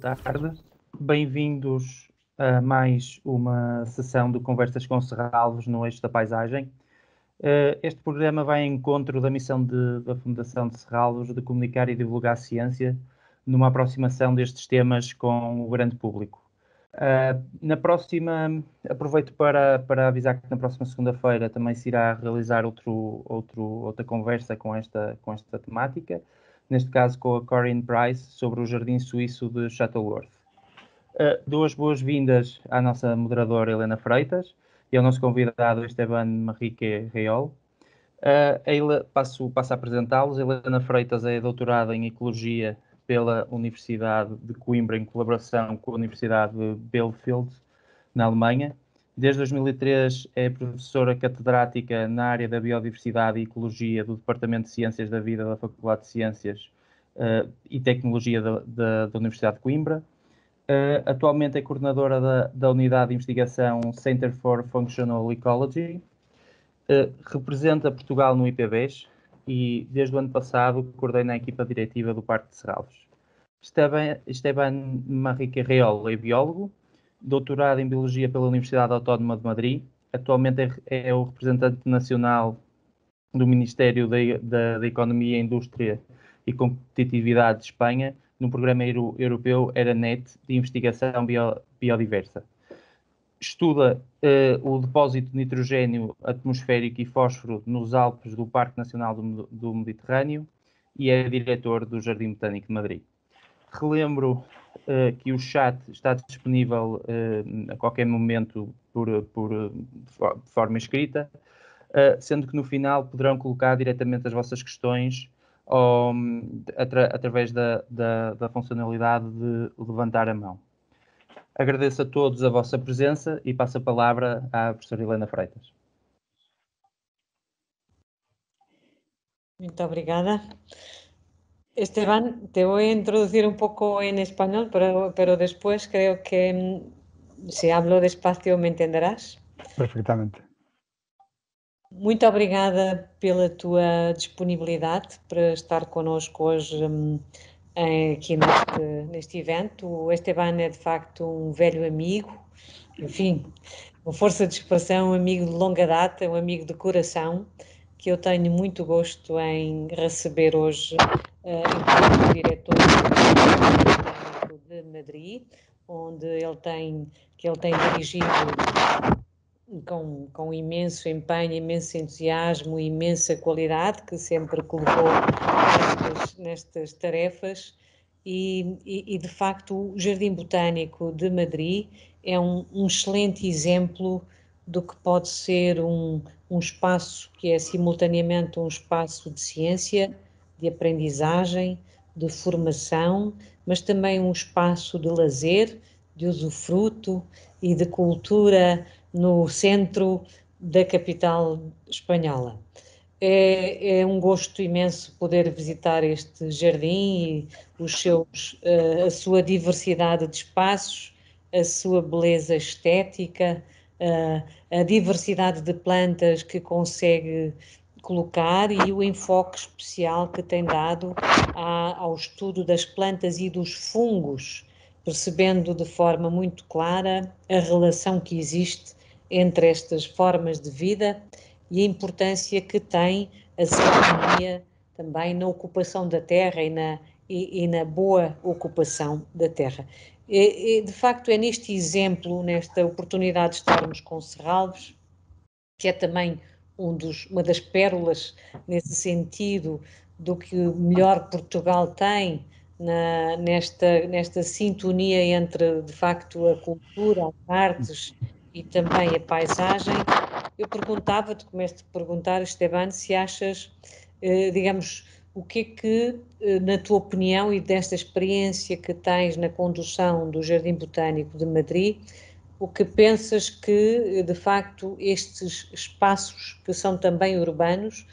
Boa tarde. Bem-vindos a mais uma sessão de Conversas com Serralvos no Eixo da Paisagem. Eh, este programa vai em encontro da missão de, da Fundação de Serralvos de comunicar e divulgar a ciência numa aproximação destes temas com o grande público. Eh, na próxima, aproveito para, para avisar que na próxima segunda-feira também se irá realizar outro, outro, outra conversa com esta, com esta temática neste caso com a Corinne Price, sobre o Jardim Suíço de Shuttleworth. Uh, duas boas-vindas à nossa moderadora Helena Freitas e ao nosso convidado Esteban Marrique Reol. Uh, passo, passo a apresentá-los. Helena Freitas é doutorada em Ecologia pela Universidade de Coimbra em colaboração com a Universidade de Belfield, na Alemanha, Desde 2003 é professora catedrática na área da biodiversidade e ecologia do Departamento de Ciências da Vida da Faculdade de Ciências uh, e Tecnologia da, da, da, Universidade de Coimbra. Uh, atualmente é coordenadora da, da, unidade de investigação Center for Functional Ecology. Uh, representa Portugal no IPBES e, desde o ano passado, coordena a equipa diretiva do Parque de Serralves. Esteban, Esteban Marrique é biólogo, doutorado em Biologia pela Universidade Autónoma de Madrid. Atualmente é, é o representante nacional do Ministério da, Economia, Indústria e Competitividade de Espanha no programa europeu ERANET de investigação bio, biodiversa. Estuda eh, o depósito de nitrogênio atmosférico e fósforo nos Alpes do Parque Nacional do, do Mediterrâneo e é diretor do Jardim Botânico de Madrid. Relembro uh, que o chat está disponível uh, a qualquer momento por, por, de forma escrita, uh, sendo que no final poderão colocar diretamente as vossas questões ou, hum, atra, através da, da, da funcionalidade de levantar a mão. Agradeço a todos a vossa presença e passo a palavra à professora Helena Freitas. Muito obrigada. Esteban, te voy a introducir un poco en español, pero, pero después creo que mm, si hablo despacio me entenderás. Perfeitamente. Muito obrigada pela tua disponibilidade para estar connosco hoje mm, aqui neste, neste evento. O Esteban é de facto um velho amigo, enfim, uma força de expressão, um amigo de longa data, um amigo de coração, que eu tenho muito gosto em receber hoje eh, enquanto diretor do de Madrid, onde ele tem, que ele tem dirigido com, com imenso empenho, imenso entusiasmo, imensa qualidade, que sempre colocou nestas, nestas tarefas. E, e, e, de facto, o Jardim Botânico de Madrid é um, um excelente exemplo do que pode ser um, um espaço que é simultaneamente um espaço de ciência, de aprendizagem, de formação, mas também um espaço de lazer, de usufruto e de cultura no centro da capital espanhola. É, é, um gosto imenso poder visitar este jardim e os seus, eh, a sua diversidade de espaços, a sua beleza estética, a, eh, a diversidade de plantas que consegue colocar e o enfoque especial que tem dado a, ao estudo das plantas e dos fungos, percebendo de forma muito clara a relação que existe entre estas formas de vida e a importância que tem a cidadania também na ocupação da terra e na, e, e na boa ocupação da terra. E, de facto, é neste exemplo, nesta oportunidade de estarmos com Serralves, que é também um dos, uma das pérolas nesse sentido do que melhor Portugal tem na, nesta, nesta sintonia entre, de facto, a cultura, as artes e também a paisagem. Eu perguntava-te, começo a perguntar, Esteban, se achas, eh, digamos, o que é que, eh, na tua opinião e desta experiência que tens na condução do Jardim Botânico de Madrid, o que pensas que, de facto, estes espaços que são também urbanos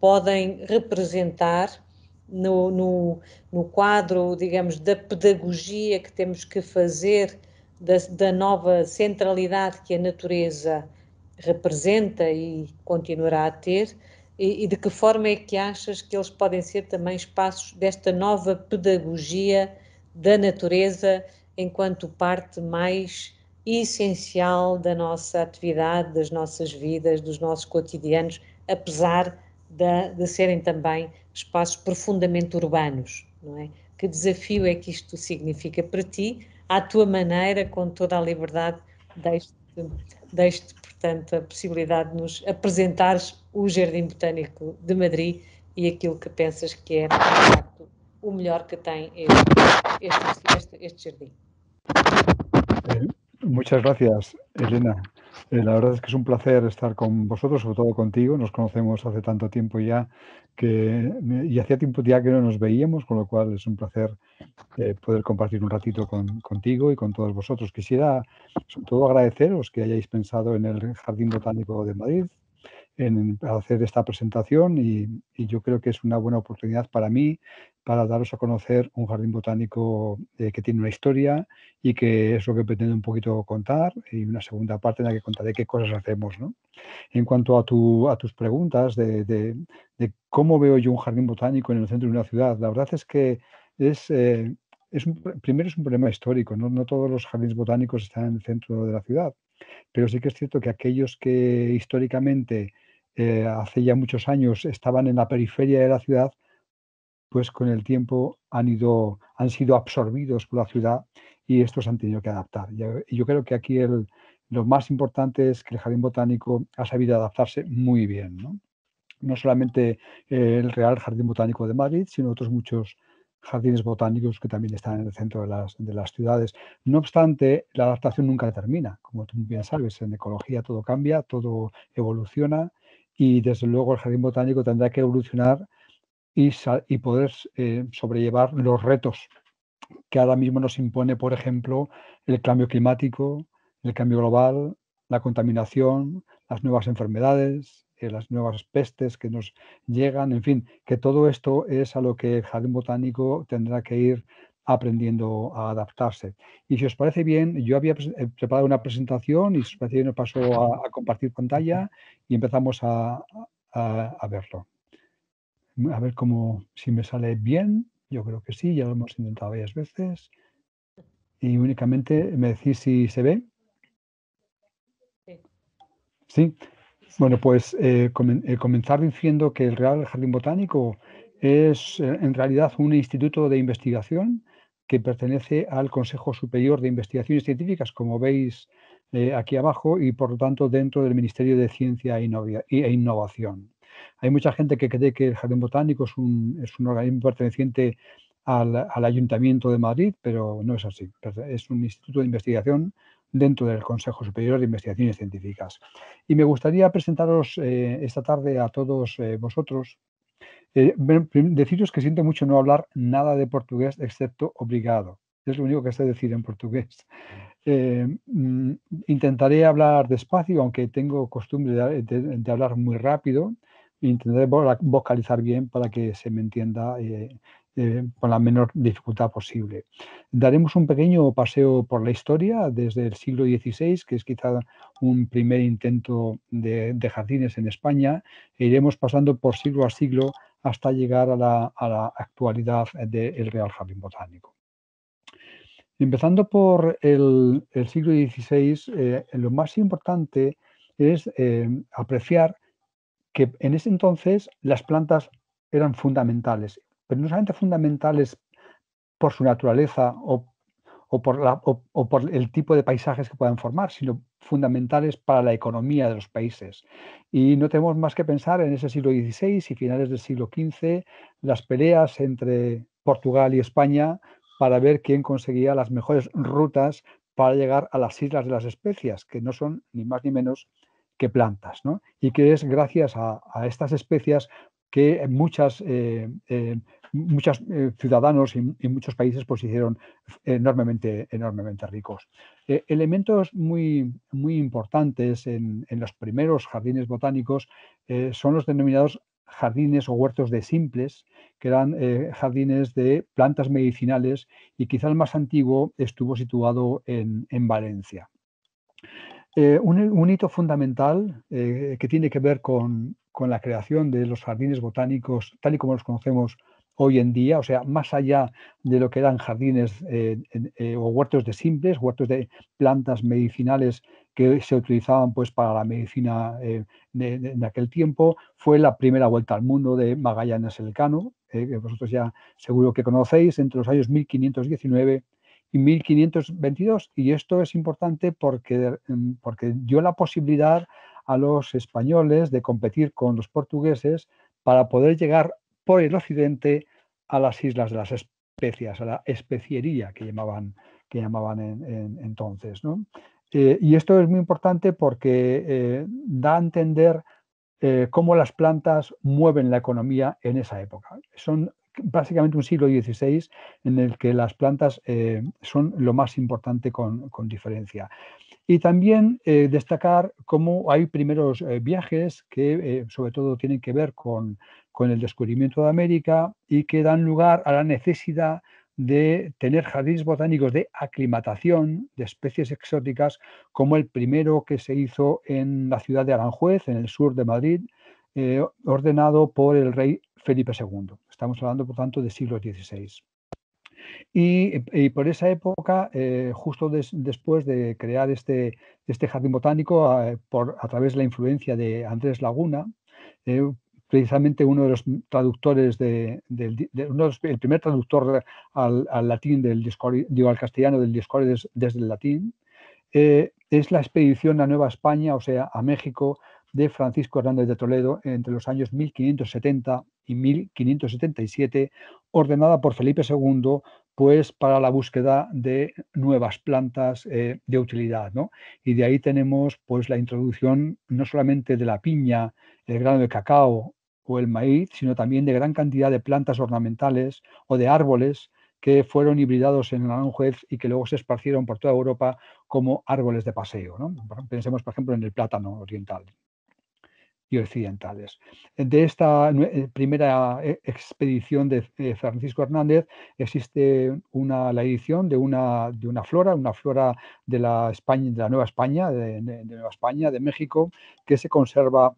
podem representar no, no, no quadro, digamos, da pedagogia que temos que fazer da, da nova centralidade que a natureza representa e continuará a ter? E, e, de que forma é que achas que eles podem ser também espaços desta nova pedagogia da natureza enquanto parte mais essencial da nossa atividade, das nossas vidas, dos nossos cotidianos, apesar de, de serem também espaços profundamente urbanos. Não é? Que desafio é que isto significa para ti, à tua maneira, com toda a liberdade, deste, deste portanto, a possibilidade de nos apresentares o Jardim Botânico de Madrid e aquilo que pensas que é, de facto, o melhor que tem este, este, este, este jardim. Uhum. Muchas gracias, Elena. Eh, la verdad es que es un placer estar con vosotros, sobre todo contigo. Nos conocemos hace tanto tiempo ya que y hacía tiempo ya que no nos veíamos, con lo cual es un placer eh, poder compartir un ratito contigo y con todos vosotros. Quisiera sobre todo agradeceros que hayáis pensado en el Jardín Botánico de Madrid, en hacer esta presentación y, yo creo que es una buena oportunidad para mí para daros a conocer un jardín botánico eh, que tiene una historia y que es lo que pretendo un poquito contar y una segunda parte en la que contaré qué cosas hacemos. En cuanto a, tus preguntas de, cómo veo yo un jardín botánico en el centro de una ciudad, la verdad es que es... Eh, primero es un problema histórico, ¿no? no todos los jardines botánicos están en el centro de la ciudad, pero sí que es cierto que aquellos que históricamente eh, hace ya muchos años estaban en la periferia de la ciudad, pues con el tiempo han, ido, han sido absorbidos por la ciudad y estos han tenido que adaptar. Y eh, yo creo que aquí el, lo más importante es que el jardín botánico ha sabido adaptarse muy bien. No, solamente eh, el Real Jardín Botánico de Madrid, sino otros muchos jardines botánicos que también están en el centro de las, de las, ciudades. No obstante, la adaptación nunca termina. Como tú bien sabes, en ecología todo cambia, todo evoluciona y desde luego el jardín botánico tendrá que evolucionar y, y poder eh, sobrellevar los retos que ahora mismo nos impone, por ejemplo, el cambio climático, el cambio global, la contaminación, las nuevas enfermedades, eh, las nuevas pestes que nos llegan, en fin, que todo esto es a lo que el jardín botánico tendrá que ir aprendiendo a adaptarse. Y si os parece bien, yo había eh, preparado una presentación y si os parece bien, paso a, compartir pantalla y empezamos a, verlo. A ver cómo, si me sale bien, yo creo que sí, ya lo hemos intentado varias veces. Y únicamente me decís si se ve. Sí. Bueno, pues eh, eh, comenzar diciendo que el Real Jardín Botánico es en realidad un instituto de investigación que pertenece al Consejo Superior de Investigaciones Científicas, como veis eh, aquí abajo, y por lo tanto dentro del Ministerio de Ciencia e, e, Innovación. Hay mucha gente que cree que el Jardín Botánico es un, organismo perteneciente al, Ayuntamiento de Madrid, pero no es así. Es un instituto de investigación dentro del Consejo Superior de Investigaciones Científicas. Y me gustaría presentaros eh, esta tarde a todos eh, vosotros eh, deciros que siento mucho no hablar nada de portugués excepto obligado. Es lo único que sé decir en portugués. Mm. Eh, mm, intentaré hablar despacio, aunque tengo costumbre de, hablar muy rápido. Intentaré vocalizar bien para que se me entienda eh, eh, con la menor dificultad posible. Daremos un pequeño paseo por la historia desde el siglo XVI, que es quizá un primer intento de, jardines en España, e iremos pasando por siglo a siglo hasta llegar a la, actualidad del Real Jardín Botánico. Empezando por el, siglo XVI, eh, lo más importante es eh, apreciar que en ese entonces las plantas eran fundamentales, pero no solamente fundamentales por su naturaleza o, por el tipo de paisajes que puedan formar, sino fundamentales para la economía de los países. Y no tenemos más que pensar en ese siglo XVI y finales del siglo XV, las peleas entre Portugal y España para ver quién conseguía las mejores rutas para llegar a las islas de las especias, que no son ni más ni menos que plantas, y que es gracias a, estas especias que muchas eh, eh, muchos eh, ciudadanos y, muchos países pues, se hicieron enormemente, enormemente ricos. Eh, elementos muy, muy importantes en, los primeros jardines botánicos eh, son los denominados jardines o huertos de simples, que eran jardines de plantas medicinales y quizá el más antiguo estuvo situado en, Valencia. un, hito fundamental que tiene que ver con, con, la creación de los jardines botánicos, tal y como los conocemos hoy en día, o sea, más allá de lo que eran jardines eh, eh, o huertos de simples, huertos de plantas medicinales que se utilizaban pues para la medicina eh, en aquel tiempo, fue la primera vuelta al mundo de Magallanes Elcano, que vosotros ya seguro que conocéis, entre los años 1519 y 1522, y esto es importante porque, mm, porque dio la posibilidad a los españoles de competir con los portugueses para poder llegar por el occidente a las islas de las especias, a la especiería que llamaban, que llamaban en, entonces. Eh, y esto es muy importante porque eh, da a entender eh, cómo las plantas mueven la economía en esa época. Son básicamente un siglo XVI en el que las plantas eh, son lo más importante con, diferencia. Y también eh, destacar cómo hay primeros eh, viajes que sobre todo tienen que ver con, con, el descubrimiento de América y que dan lugar a la necesidad de tener jardines botánicos de aclimatación de especies exóticas, como el primero que se hizo en la ciudad de Aranjuez, en el sur de Madrid, ordenado por el rey Felipe II. Estamos hablando, por tanto, del siglo XVI. Y, por esa época, eh, justo después de crear este, este jardín botánico a, por, a través de la influencia de Andrés Laguna, eh, precisamente uno de los traductores, de, el primer traductor al, latín del al castellano del discord desde el latín, eh, es la expedición a Nueva España, o sea, a México, de Francisco Hernández de Toledo entre los años 1570 y 1577, ordenada por Felipe II pues para la búsqueda de nuevas plantas eh, de utilidad. Y de ahí tenemos pues la introducción no solamente de la piña, el grano de cacao o el maíz, sino también de gran cantidad de plantas ornamentales o de árboles que fueron hibridados en Aranjuez y que luego se esparcieron por toda Europa como árboles de paseo. Pensemos, por ejemplo, en el plátano oriental y occidentales. De esta eh, primera eh, expedición de Francisco Hernández existe la edición de una, de una flora, una flora de la, España, de la Nueva España, de, Nueva España, de México, que se conserva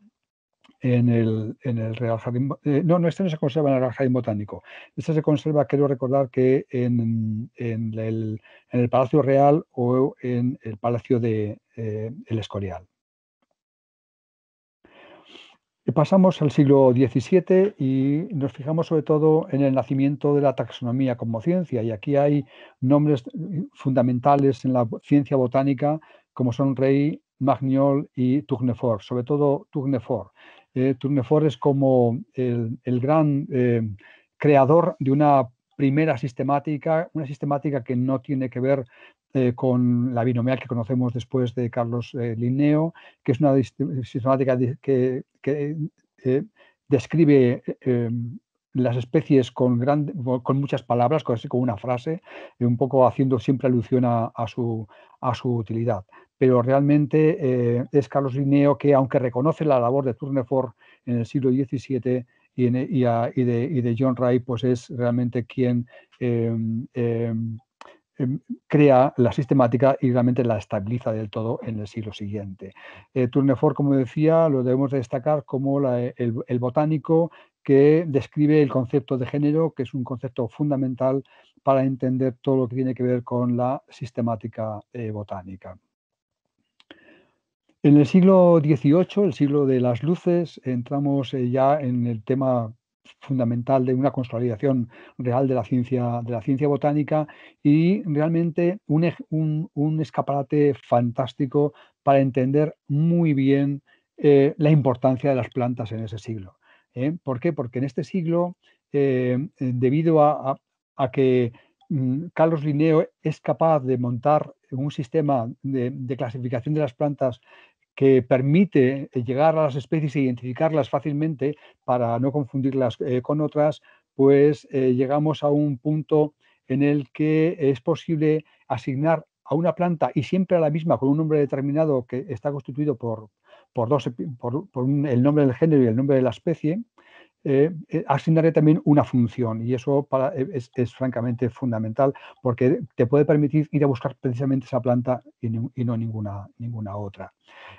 en el, Real Jardín. Eh, no, no, este no se conserva en el Real Jardín Botánico. Este se conserva, quiero recordar, que en, el, Palacio Real o en el Palacio de El Escorial. Pasamos al siglo XVII y nos fijamos sobre todo en el nacimiento de la taxonomía como ciencia. Y aquí hay nombres fundamentales en la ciencia botánica como son Rey, Magnol y Tournefort, sobre todo Tournefort. Eh, Tournefort es como el, gran eh, creador de una primera sistemática, una sistemática que no tiene que ver eh, con la binomial que conocemos después de Carlos eh, Linneo, que es una eh, sistemática que, describe em, las especies con, con muchas palabras, casi con una frase, un poco haciendo siempre alusión a, su, utilidad. Pero realmente es Carlos Linneo que, aunque reconoce la labor de Turnefort en el siglo XVII, e, y, de, John Ray, pues es realmente quien em, em, Em, crea la sistemática y realmente la estabiliza del todo en el siglo siguiente. Eh, Tournefort, como decía, lo debemos destacar como el, botánico que describe el concepto de género, que es un concepto fundamental para entender todo lo que tiene que ver con la sistemática eh, botánica. En el siglo XVIII, el siglo de las luces, entramos eh, ya en el tema fundamental de una consolidación real de la ciencia, de la ciencia botánica y realmente un, escaparate fantástico para entender muy bien eh, la importancia de las plantas en ese siglo. ¿eh? ¿Por qué? Porque en este siglo, eh, debido a, que mm, Carlos Linneo es capaz de montar un sistema de clasificación de las plantas que permite eh, llegar a las especies e identificarlas fácilmente para no confundirlas eh, con otras, pues eh, llegamos a un punto en el que es posible asignar a una planta y siempre a la misma con un nombre determinado que está constituido por, por, dos, por, el nombre del género y el nombre de la especie, eh, eh, asignaré también una función y eso eh, es, francamente fundamental porque te puede permitir ir a buscar precisamente esa planta y, no ninguna, ninguna otra.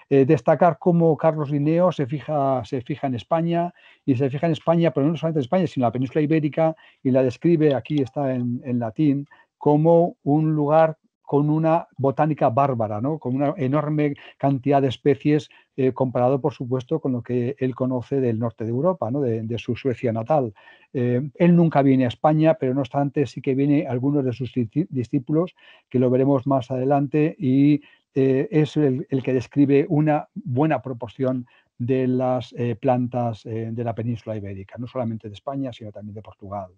destacar cómo Carlos Linneo se fija, se fija en España y se fija en España, pero no solamente en España, sino en la península ibérica y la describe, aquí está en latín, como un lugar con una botánica bárbara, ¿no? con una enorme cantidad de especies, eh, comparado, por supuesto, con lo que él conoce del norte de Europa, de, su Suecia natal. Eh, él nunca viene a España, pero no obstante sí que viene algunos de sus discípulos, que lo veremos más adelante, y eh, es el, que describe una buena proporción de las plantas de la península ibérica, no solamente de España, sino también de Portugal.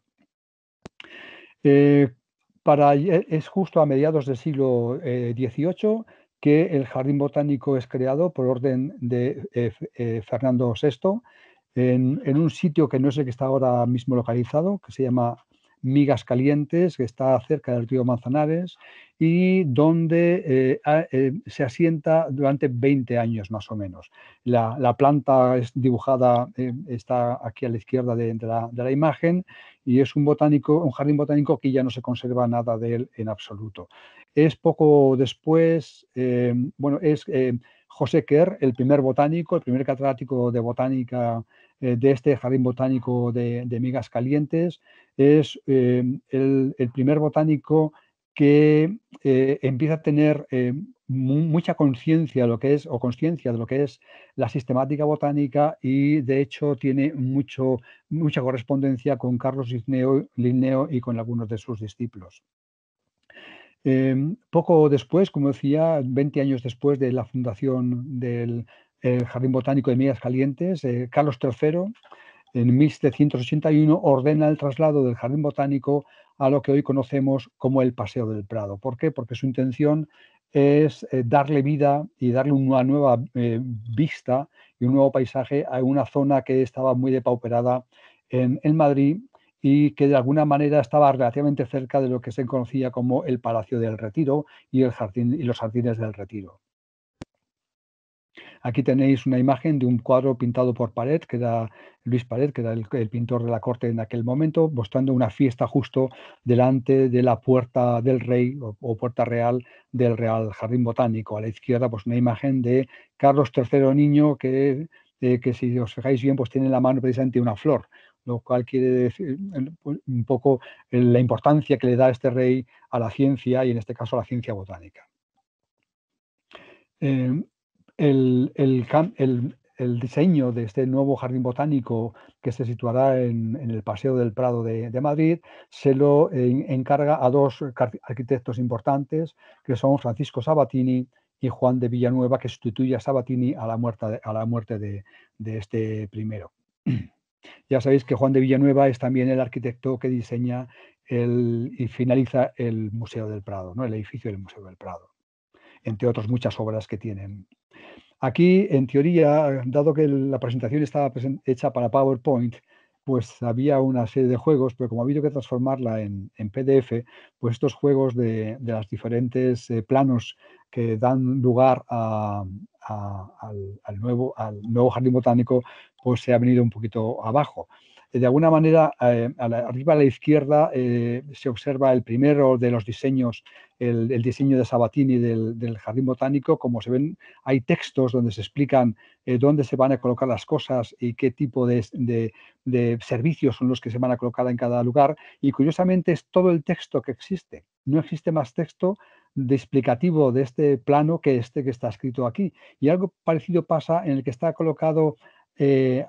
Eh, es justo a mediados del siglo XVIII eh, que el jardín botánico es creado por orden de eh, Fernando VI en, un sitio que no sé que está ahora mismo localizado, que se llama Migas Calientes, que está cerca del río Manzanares, y donde eh, eh, se asienta durante 20 años más o menos. La, planta es dibujada, eh, está aquí a la izquierda de, la, imagen, y es un, botánico, un jardín botánico que ya no se conserva nada de él en absoluto. Es poco después, bueno, es José Kerr, el primer botánico, el primer catedrático de botánica eh, de este jardín botánico de, Migas Calientes. Es em, el, primer botánico que eh, empieza a tener eh, mucha conciencia de lo que es o conciencia de lo que es la sistemática botánica y de hecho tiene mucho, mucha correspondencia con Carlos Linneo, y con algunos de sus discípulos. Em, poco después, como decía, 20 años después de la fundación del, el Jardín Botánico de Millas Calientes, eh, Carlos III, en 1781, ordena el traslado del Jardín Botánico a lo que hoy conocemos como el Paseo del Prado. ¿Por qué? Porque su intención es eh, darle vida y darle una nueva eh, vista y un nuevo paisaje a una zona que estaba muy depauperada en, en Madrid y que de alguna manera estaba relativamente cerca de lo que se conocía como el Palacio del Retiro y, el jardín, y los jardines del Retiro. Aquí tenéis una imagen de un cuadro pintado por Pared, que da Luis Pared, que era el, pintor de la corte en aquel momento, mostrando una fiesta justo delante de la puerta del rey o, puerta real del Real Jardín Botánico. A la izquierda, pues una imagen de Carlos III niño que, eh, que si os fijáis bien, pues tiene en la mano precisamente una flor, lo cual quiere decir pues, un poco la importancia que le da este rey a la ciencia y en este caso a la ciencia botánica. Eh, el, el, diseño de este nuevo jardín botánico que se situará en, el Paseo del Prado de, Madrid se lo eh, encarga a dos arquitectos importantes, que son Francisco Sabatini y Juan de Villanueva, que sustituye a Sabatini a la muerte a la muerte de, este primero. Ya sabéis que Juan de Villanueva es también el arquitecto que diseña el, y finaliza el Museo del Prado, ¿no? el edificio del Museo del Prado, entre otras muchas obras que tienen Aquí, en teoría, dado que la presentación estaba hecha para PowerPoint, pues había una serie de juegos, pero como ha habido que transformarla en, PDF, pues estos juegos de, los diferentes eh, planos que dan lugar al, nuevo, al nuevo jardín botánico, pues se ha venido un poquito abajo de alguna manera, eh, a arriba a la izquierda eh, se observa el primero de los diseños, el, diseño de Sabatini del, Jardín Botánico. Como se ven, hay textos donde se explican eh, dónde se van a colocar las cosas y qué tipo de, servicios son los que se van a colocar en cada lugar. Y curiosamente es todo el texto que existe. No existe más texto explicativo de este plano que este que está escrito aquí. Y algo parecido pasa en el que está colocado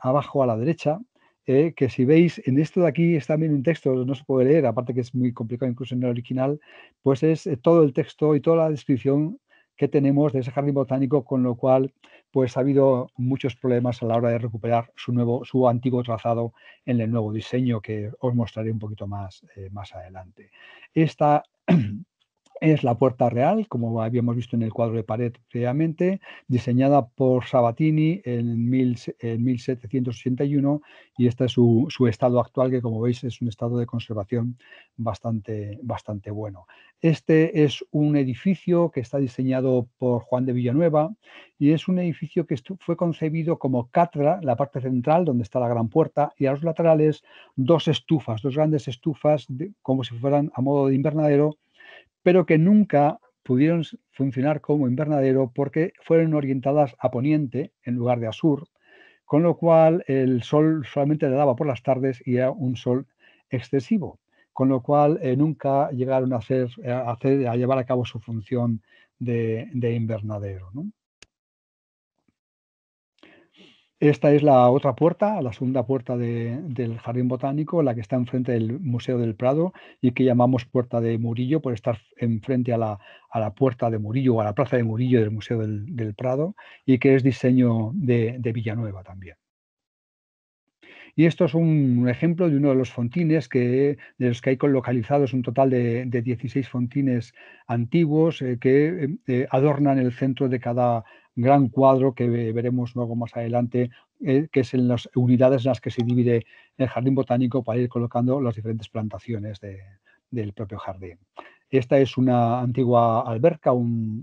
abajo a la derecha, eh, que si veis en esto de aquí está también un texto, no se puede leer, aparte que es muy complicado incluso en el original, pues es eh, todo el texto y toda la descripción que tenemos de ese jardín botánico, con lo cual pues ha habido muchos problemas a la hora de recuperar su, nuevo, su antiguo trazado en el nuevo diseño que os mostraré un poquito más, eh, más adelante. Esta Es la puerta real, como habíamos visto en el cuadro de pared previamente, diseñada por Sabatini en, 1781 y este es su, estado actual, que como veis es un estado de conservación bastante, bastante bueno. Este es un edificio que está diseñado por Juan de Villanueva y es un edificio que fue concebido como catra, la parte central donde está la gran puerta, y a los laterales dos estufas, dos grandes estufas, como si fueran a modo de invernadero pero que nunca pudieron funcionar como invernadero porque fueron orientadas a poniente en lugar de a sur, con lo cual el sol solamente le daba por las tardes y era un sol excesivo, con lo cual eh, nunca llegaron a, hacer, a, llevar a cabo su función de, de invernadero. ¿no? Esta es la otra puerta, la segunda puerta del Jardín Botánico, la que está enfrente del Museo del Prado y que llamamos Puerta de Murillo por estar enfrente a la, a la Puerta de Murillo o a la Plaza de Murillo del Museo del, Prado y que es diseño de, Villanueva también. Y esto es un ejemplo de uno de los fontines que, de los que hay localizados un total de, de 16 fontines antiguos eh, que eh, eh, adornan el centro de cada gran cuadro que veremos luego más adelante, eh, que es en las unidades en las que se divide el jardín botánico para ir colocando las diferentes plantaciones del propio jardín. Esta es una antigua alberca, una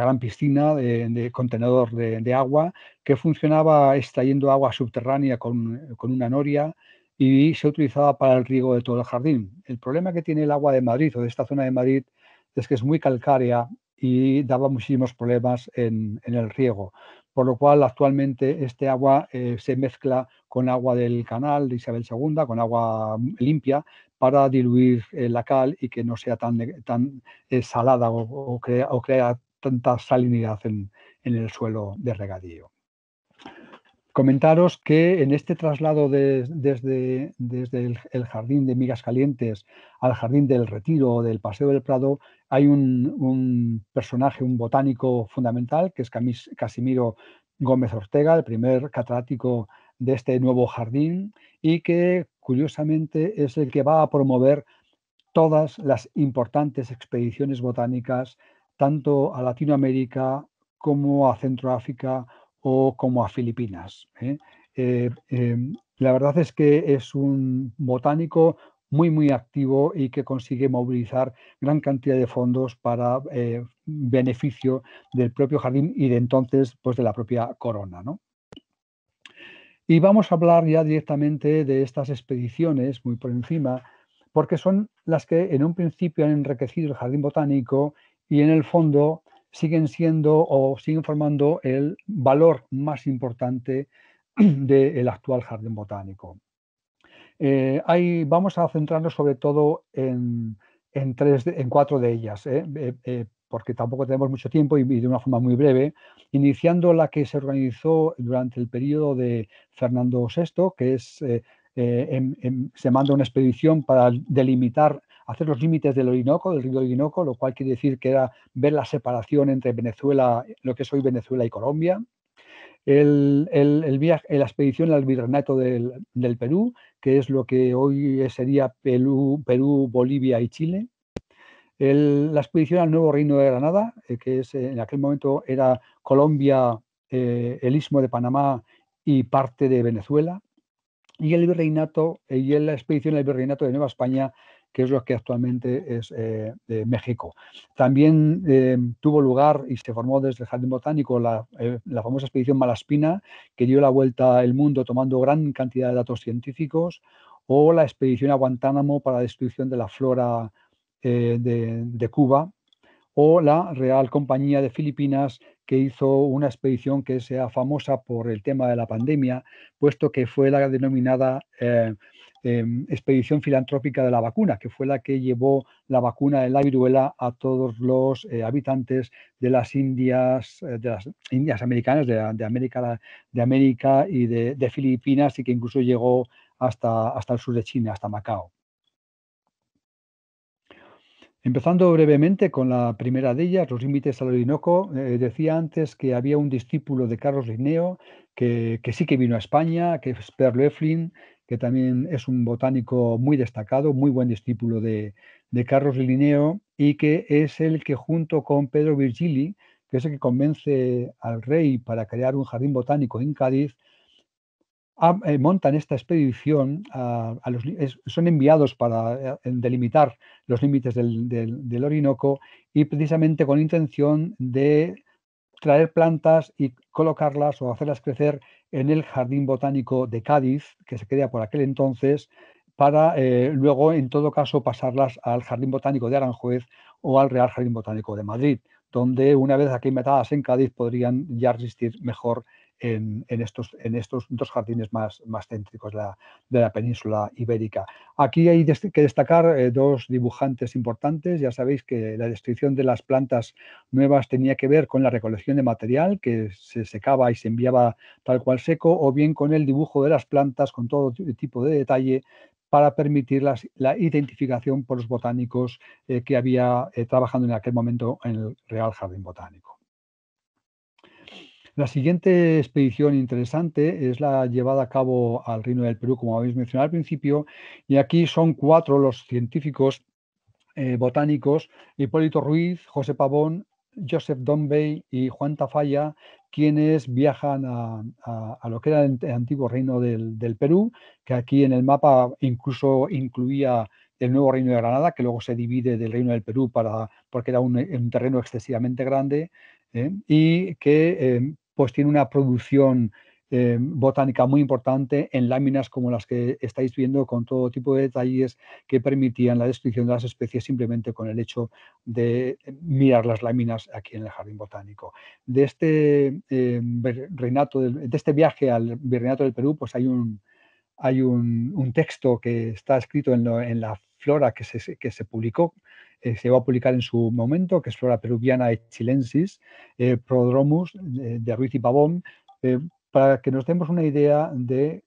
gran piscina de, contenedor de, agua que funcionaba extrayendo agua subterránea con, con una noria y se utilizaba para el riego de todo el jardín. El problema que tiene el agua de Madrid o de esta zona de Madrid es que es muy calcárea y daba muchísimos problemas en, el riego. Por lo cual, actualmente este agua eh, se mezcla con agua del canal de Isabel II, con agua mm, limpia, para diluir eh, la cal y que no sea tan, tan eh, salada o, crea, tanta salinidad en, el suelo de regadío comentaros que en este traslado desde, el, el, jardín de migas calientes al jardín del retiro o del paseo del Prado hay un, personaje, un botánico fundamental, que es Casimiro Gómez Ortega, el primer catrático de este nuevo jardín y que curiosamente es el que va a promover todas las importantes expediciones botánicas tanto a Latinoamérica como a Centroáfrica o como a Filipinas. ¿eh? Eh, em, la verdad es que es un botánico muy, muy activo y que consigue movilizar gran cantidad de fondos para eh, beneficio del propio jardín y de entonces pues, de la propia corona. Y vamos a hablar ya directamente de estas expediciones, muy por encima, porque son las que en un principio han enriquecido el jardín botánico y en el fondo siguen siendo o siguen formando el valor más importante del actual jardín botánico. Eh, vamos a centrarnos sobre todo en, cuatro de ellas, ¿eh? Eh, porque tampoco tenemos mucho tiempo y, de una forma muy breve, iniciando la que se organizó durante el periodo de Fernando VI, que es, em, em, se manda una expedición para delimitar hacer los límites del Orinoco, del río Orinoco, lo cual quiere decir que era ver la separación entre Venezuela, lo que es hoy Venezuela y Colombia. la expedición al virreinato del, Perú, que es lo que hoy sería Perú, Bolivia y Chile. la expedición al Nuevo Reino de Granada, eh, que es, eh, en aquel momento era Colombia, eh, el Istmo de Panamá y parte de Venezuela. Y el virreinato y la expedición al virreinato de Nueva España, que es lo que actualmente es de eh, eh, México. También eh, tuvo lugar y se formó desde el Jardín Botánico la, famosa expedición Malaspina, que dio la vuelta al mundo tomando gran cantidad de datos científicos, o la expedición a Guantánamo para la destrucción de la flora de, Cuba, o la Real Compañía de Filipinas, que hizo una expedición que sea famosa por el tema de la pandemia, puesto que fue la denominada Em, expedición filantrópica de la vacuna, que fue la que llevó la vacuna de la viruela a todos los eh, habitantes de las Indias, eh, de las Indias americanas, de, América, de América y de, Filipinas, y que incluso llegó hasta, hasta el sur de China, hasta Macao. Empezando brevemente con la primera de ellas, los límites al Orinoco, eh, decía antes que había un discípulo de Carlos Linneo que, que, sí que vino a España, que es Perlo que también es un botánico muy destacado, muy buen discípulo de, Carlos Linneo y que es el que junto con Pedro Virgili, que es el que convence al rey para crear un jardín botánico en Cádiz, eh, montan esta expedición, son enviados para eh, delimitar los límites del, Orinoco y precisamente con intención de traer plantas y colocarlas o hacerlas crecer en el Jardín Botánico de Cádiz, que se crea por aquel entonces, para eh, luego, en todo caso, pasarlas al Jardín Botánico de Aranjuez o al Real Jardín Botánico de Madrid, donde una vez aquí metadas en Cádiz podrían ya resistir mejor en, estos, en estos dos jardines más, más céntricos de la, península ibérica. Aquí hay que destacar eh, dos dibujantes importantes. Ya sabéis que la descripción de las plantas nuevas tenía que ver con la recolección de material que se secaba y se enviaba tal cual seco, o bien con el dibujo de las plantas con todo tipo de detalle para permitir la identificación por los botánicos eh, que había eh, trabajando en aquel momento en el Real Jardín Botánico. La siguiente expedición interesante es la llevada a cabo al Reino del Perú, como habéis mencionado al principio, y aquí son cuatro los científicos eh, botánicos, Hipólito Ruiz, José Pavón, Joseph Dombey y Juan Tafalla, quienes viajan a, lo que era el antiguo reino del, Perú, que aquí en el mapa incluso incluía el nuevo reino de Granada, que luego se divide del reino del Perú para, porque era un, terreno excesivamente grande, ¿eh? y que eh, pues tiene una producción eh, botánica muy importante en láminas como las que estáis viendo, con todo tipo de detalles que permitían la descripción de las especies simplemente con el hecho de eh, mirar las láminas aquí en el jardín botánico. De este, eh, de este viaje al virreinato del Perú, pues hay un, hay un, texto que está escrito en, la flora que se, publicó, eh, se va a publicar en su momento, que es Flora peruviana e chilensis, eh, Prodromus, eh, de, Ruiz y Pavón, para que nos demos una idea de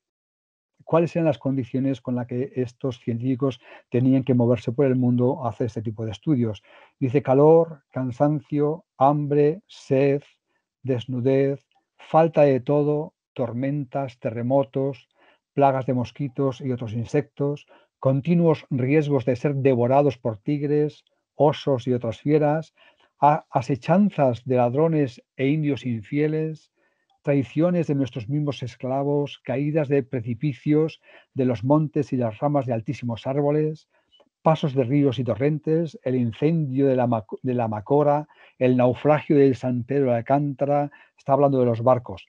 cuáles eran las condiciones con las que estos científicos tenían que moverse por el mundo a hacer este tipo de estudios. Dice calor, cansancio, hambre, sed, desnudez, falta de todo, tormentas, terremotos, plagas de mosquitos y otros insectos, continuos riesgos de ser devorados por tigres, osos y otras fieras, asechanzas de ladrones e indios infieles, traiciones de nuestros mismos esclavos, caídas de precipicios de los montes y las ramas de altísimos árboles, pasos de ríos y torrentes, el incendio de la, Macora, el naufragio del San Pedro de Alcántara, está hablando de los barcos.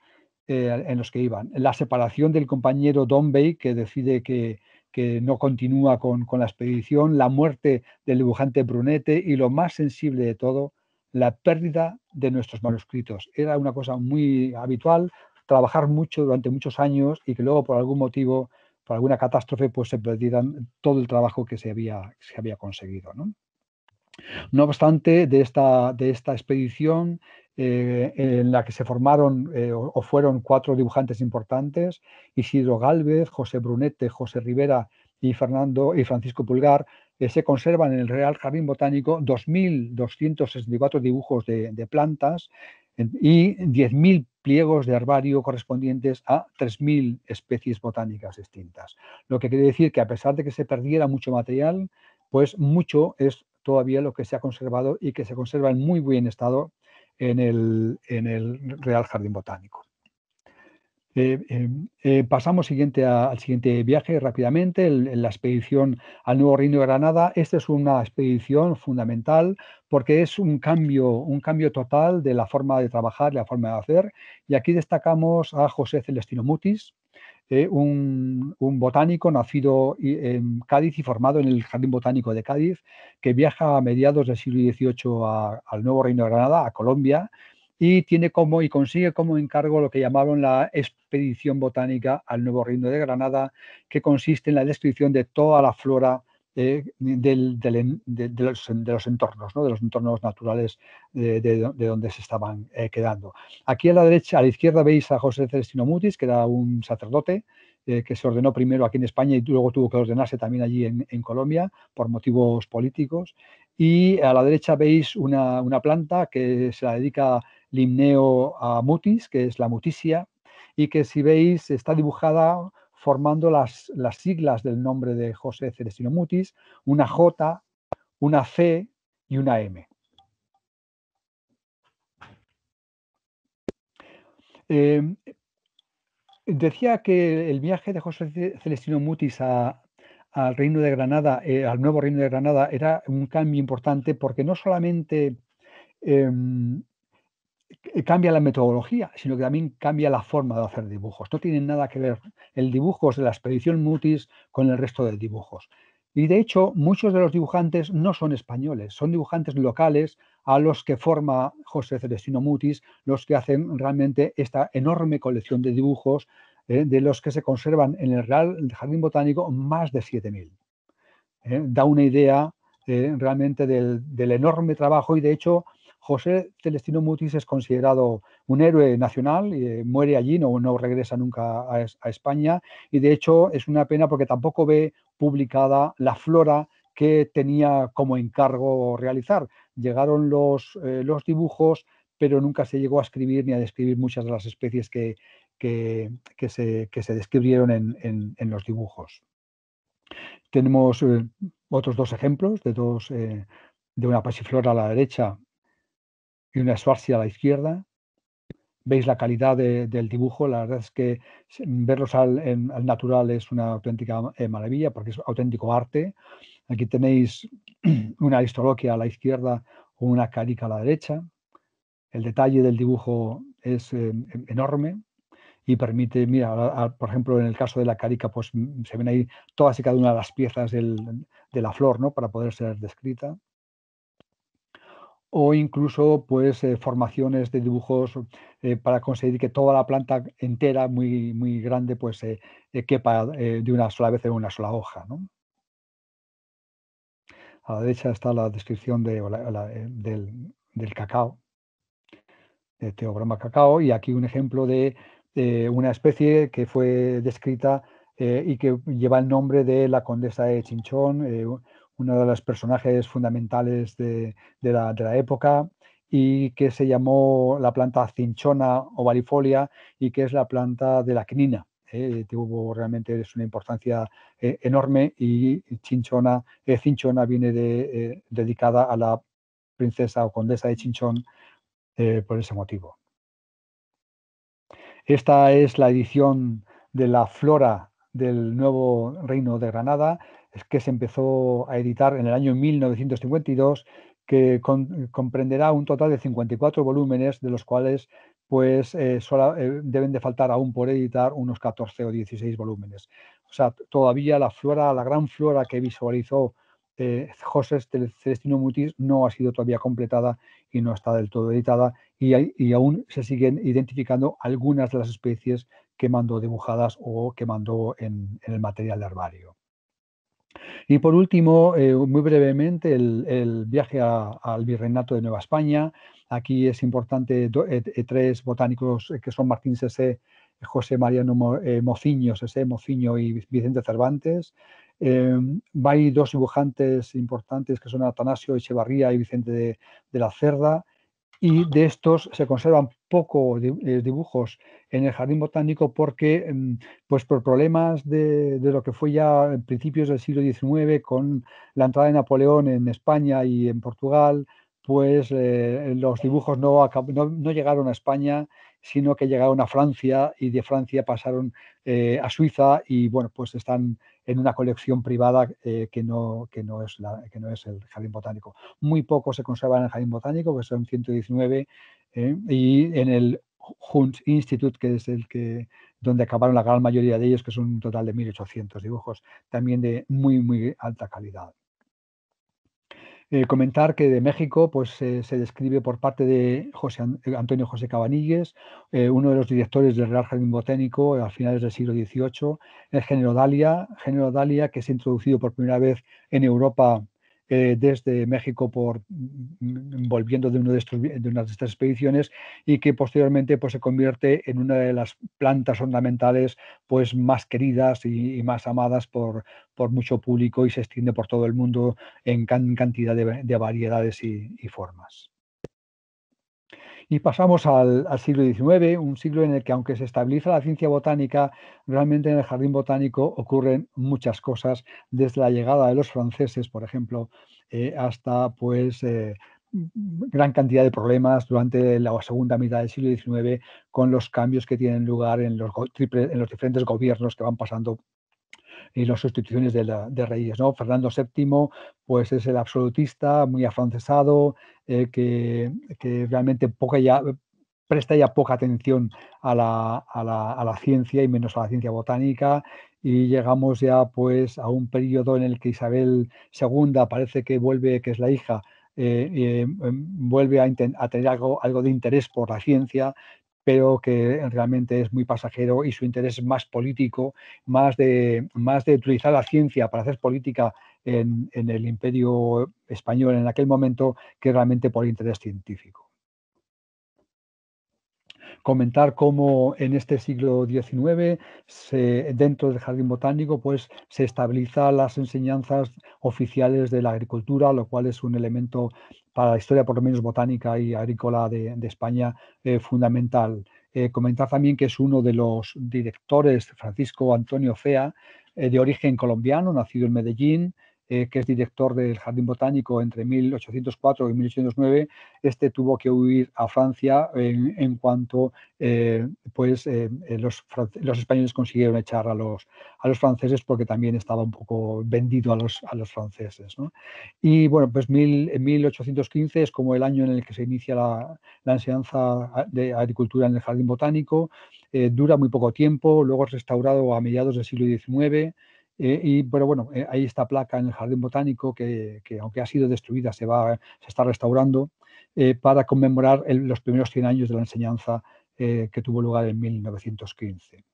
Eh, en los que iban. La separación del compañero Dombey, que decide que, no continúa con, la expedición, la muerte del dibujante Brunete y lo más sensible de todo, la pérdida de nuestros manuscritos. Era una cosa muy habitual, trabajar mucho durante muchos años y que luego por algún motivo, por alguna catástrofe, pues se perdieran todo el trabajo que se había, se había conseguido. ¿no? obstante, de esta, de esta expedición eh, en la que se formaron eh, o, fueron cuatro dibujantes importantes, Isidro Galvez, José Brunete, José Rivera y, Fernando, y Francisco Pulgar, eh, se conservan en el Real Jardín Botánico 2.264 dibujos de, plantas y 10.000 pliegos de herbario correspondientes a 3.000 especies botánicas extintas. Lo que quiere decir que a pesar de que se perdiera mucho material, pues mucho es todavía lo que se ha conservado y que se conserva en muy buen estado en el, Real Jardín Botánico. Eh, eh, eh, pasamos siguiente al siguiente viaje rápidamente, en la expedición al Nuevo Reino de Granada. Esta es una expedición fundamental porque es un cambio, un cambio total de la forma de trabajar, la forma de hacer. Y aquí destacamos a José Celestino Mutis, eh, un, botánico nacido en Cádiz y formado en el Jardín Botánico de Cádiz, que viaja a mediados del siglo XVIII al Nuevo Reino de Granada, a Colombia, y tiene como y consigue como encargo lo que llamaron la expedición botánica al Nuevo Reino de Granada, que consiste en la descripción de toda la flora eh, de, los, entornos, ¿no? de los entornos naturales de, donde se estaban eh, quedando. Aquí a la derecha, a la izquierda veis a José Celestino Mutis, que era un sacerdote eh, que se ordenó primero aquí en España y luego tuvo que ordenarse también allí en, Colombia por motivos políticos. Y a la derecha veis una, planta que se la dedica Limneo a Mutis, que es la Mutisia, y que si veis está dibujada formando las, siglas del nombre de José Celestino Mutis, una J, una C y una M. Em, decía que el viaje de José Celestino Mutis al reino de Granada, eh, al nuevo reino de Granada, era un cambio importante porque no solamente em, eh, cambia la metodología, sino que también cambia la forma de hacer dibujos. No tienen nada que ver el dibujo de la expedición Mutis con el resto de dibujos. Y de hecho, muchos de los dibujantes no son españoles, son dibujantes locales a los que forma José Celestino Mutis, los que hacen realmente esta enorme colección de dibujos, eh, de los que se conservan en el Real Jardín Botánico más de 7.000. Eh, da una idea realmente del enorme trabajo y de hecho José Celestino Mutis es considerado un héroe nacional, y eh, muere allí, no, no regresa nunca a, España y de hecho es una pena porque tampoco ve publicada la flora que tenía como encargo realizar. Llegaron los, eh, los dibujos, pero nunca se llegó a escribir ni a describir muchas de las especies que, que, se, describieron en, los dibujos. Tenemos eh, otros dos ejemplos de dos de una pasiflora a la derecha y una esfarcia a la izquierda. Veis la calidad del dibujo, la verdad es que verlos al, natural es una auténtica eh, maravilla porque es auténtico arte. Aquí tenéis una aristoloquia a la izquierda o una carica a la derecha. El detalle del dibujo es eh, enorme y permite, mira, por ejemplo, en el caso de la carica, pues mm, se ven ahí todas y cada una de las piezas de la flor, ¿no? Para poder ser descrita o incluso pues eh, formaciones de dibujos eh, para conseguir que toda la planta entera muy, muy grande pues eh, quepa de una sola vez en una sola hoja. ¿no? A la derecha está la descripción del, del, cacao, de Teobroma cacao, y aquí un ejemplo de una especie que fue descrita y que lleva el nombre de la condesa de Chinchón, uno de los personajes fundamentales de, la, época y que se llamó la planta cinchona o varifolia y que es la planta de la quinina. tuvo ¿eh? realmente es una importancia eh, enorme y Cinchona eh, viene dedicada a la princesa o condesa de Chinchón por ese motivo. Esta es la edición de la flora del nuevo reino de Granada es que se empezó a editar en el año 1952, que eh, comprenderá un total de 54 volúmenes, de los cuales pues eh, eh, deben de faltar aún por editar unos 14 o 16 volúmenes. O sea, todavía la flora, la gran flora que visualizó José Celestino Mutis no ha sido todavía completada y no está del todo editada y, aún se siguen identificando algunas de las especies que mandó dibujadas o que mandó en, en el material de herbario. Y por último, eh, muy brevemente, el, viaje al Virreinato de Nueva España. Aquí es importante eh, eh, tres botánicos que son Martín Sese, José Mariano Mociño, y Vicente Cervantes. Em, hay dos dibujantes importantes que son Atanasio Echevarría y Vicente de la Cerda y de estos se conservan poco eh, dibujos en el jardín botánico porque, em, pues por problemas de, lo que fue ya en principios del siglo XIX con la entrada de Napoleón en España y en Portugal, pues eh, los dibujos no, no, llegaron a España, sino que llegaron a Francia y de Francia pasaron eh, a Suiza y bueno, pues están en una colección privada eh, que, no, que, no es que no es el jardín botánico. Muy pocos se conservan en el jardín botánico, que son 119, eh, y en el Hunt Institute, que es el que donde acabaron la gran mayoría de ellos, que son un total de 1.800 dibujos, también de muy, muy alta calidad. Eh, comentar que de México pues, eh, se describe por parte de José eh, Antonio José Cabanilles, uno de los directores del Real Jardín Botánico a finales del siglo XVIII, el género Dalia, género Dalia que ha introducido por primera vez en Europa eh, desde México por mm, mm, volviendo de, de, una de estas expediciones y que posteriormente pues, se convierte en una de las plantas fundamentales pues, más queridas y, más amadas por, mucho público y se extiende por todo el mundo en cantidad de, variedades y formas. Y pasamos al, siglo XIX, un siglo en el que aunque se estabiliza la ciencia botánica, realmente en el jardín botánico ocurren muchas cosas, desde la llegada de los franceses, por ejemplo, eh, hasta pues... Eh, gran cantidad de problemas durante la segunda mitad del siglo XIX con los cambios que tienen lugar en los, en los diferentes gobiernos que van pasando y las sustituciones de, reyes. ¿no? Fernando VII pues es el absolutista, muy afrancesado, eh, que, realmente poca ya, presta ya poca atención a la, ciencia y menos a la ciencia botánica. Y llegamos ya pues a un periodo en el que Isabel II parece que vuelve, que es la hija, eh, eh, vuelve a, tener algo, algo de interés por la ciencia, pero que realmente es muy pasajero y su interés es más político, más de, más de utilizar la ciencia para hacer política en, en el imperio español en aquel momento que realmente por interés científico comentar cómo en este siglo XIX, dentro del jardín botánico, pues se estabilizan las enseñanzas oficiales de la agricultura, lo cual es un elemento para la historia, por lo menos botánica y agrícola de, España, eh, fundamental. Eh, comentar también que es uno de los directores, Francisco Antonio Fea, eh, de origen colombiano, nacido en Medellín, eh, que es director del Jardín Botánico entre 1804 y 1809, este tuvo que huir a Francia en, cuanto eh, pues, eh, los, los, españoles consiguieron echar a los, a los franceses porque también estaba un poco vendido a los, a los franceses. ¿no? Y bueno, pues 1815 es como el año en el que se inicia la, la enseñanza de agricultura en el Jardín Botánico. dura muy poco tiempo, luego es restaurado a mediados del siglo XIX eh, y, pero bueno, eh, ahí hay esta placa en el Jardín Botánico que, aunque ha sido destruida, se, va, eh, se está restaurando para conmemorar los primeros 100 años de la enseñanza que tuvo lugar en 1915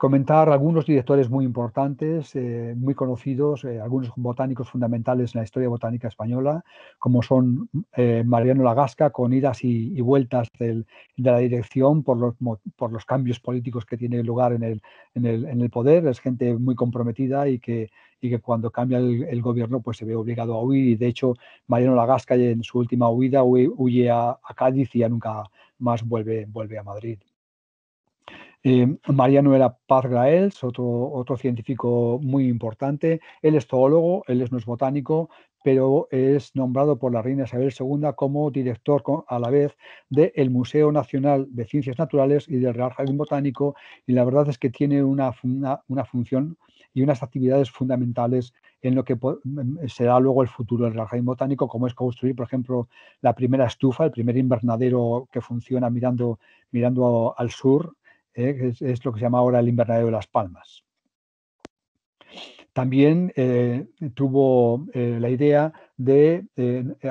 comentar algunos directores muy importantes, eh, muy conocidos, eh, algunos botánicos fundamentales en la historia botánica española, como son eh, Mariano Lagasca, con idas y, vueltas de la dirección por los, por los cambios políticos que tiene lugar en el, en el, poder. Es gente muy comprometida y que, que cuando cambia el, gobierno pues se ve obligado a huir. Y de hecho, Mariano Lagasca en su última huida huye, a, Cádiz y ya nunca más vuelve, vuelve a Madrid. Eh, María Noela Paz Graels, otro, otro científico muy importante. Él es zoólogo, él no es botánico, pero es nombrado por la reina Isabel II como director a la vez del Museo Nacional de Ciencias Naturales y del Real Jardín Botánico. Y la verdad es que tiene una, función y unas actividades fundamentales en lo que mm, mm, será luego el futuro del jardín botánico, como es construir, por ejemplo, la primera estufa, el primer invernadero que funciona mirando, mirando al sur, ¿eh? es, lo que se llama ahora el invernadero de Las Palmas. También eh, tuvo eh, la idea de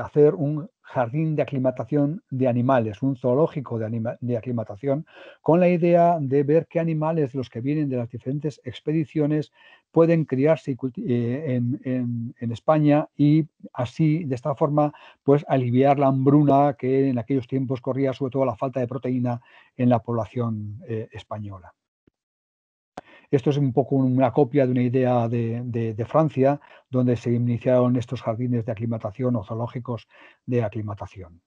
hacer un jardín de aclimatación de animales, un zoológico de, aclimatación, con la idea de ver qué animales, los que vienen de las diferentes expediciones, pueden criarse eh, en, España y así, de esta forma, pues aliviar la hambruna que en aquellos tiempos corría, sobre todo la falta de proteína en la población eh, española. Esto es un poco una copia de una idea de, Francia, donde se iniciaron estos jardines de aclimatación o zoológicos de aclimatación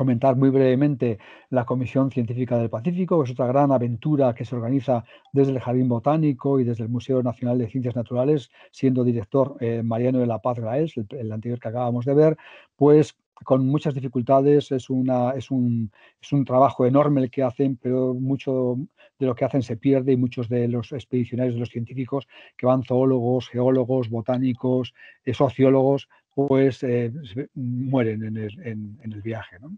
comentar muy brevemente la Comisión Científica del Pacífico, que es otra gran aventura que se organiza desde el Jardín Botánico y desde el Museo Nacional de Ciencias Naturales, siendo director eh, Mariano de la Paz Graels, el, anterior que acabamos de ver, pues con muchas dificultades, es, una, es, un, es un trabajo enorme el que hacen, pero mucho de lo que hacen se pierde y muchos de los expedicionarios, de los científicos que van zoólogos, geólogos, botánicos, eh, sociólogos, pues eh, mueren en el, viaje. ¿no?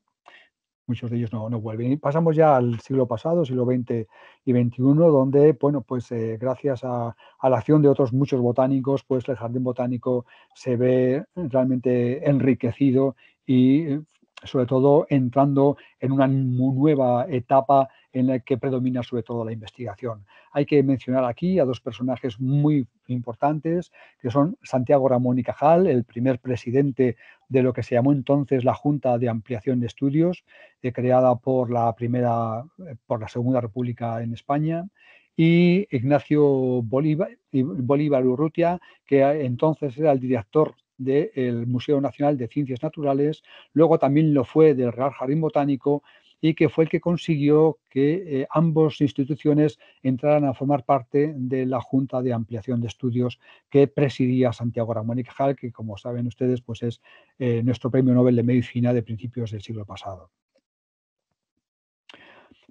muchos de ellos no, vuelven. Y pasamos ya al siglo pasado, siglo XX y XXI, donde, bueno, pues eh, gracias a, a, la acción de otros muchos botánicos, pues el jardín botánico se ve realmente enriquecido y eh, sobre todo entrando en una nueva etapa en el que predomina sobre todo la investigación. Hay que mencionar aquí a dos personajes muy importantes, que son Santiago Ramón y Cajal, el primer presidente de lo que se llamó entonces la Junta de Ampliación de Estudios, eh, creada por la primera, eh, por la Segunda República en España, y Ignacio Bolívar Urrutia, que entonces era el director del Museo Nacional de Ciencias Naturales, luego también lo fue del Real Jardín Botánico y que fue el que consiguió que eh, ambas instituciones entraran a formar parte de la Junta de Ampliación de Estudios que presidía Santiago Ramón y Cajal, que como saben ustedes, pues es eh, nuestro premio Nobel de Medicina de principios del siglo pasado.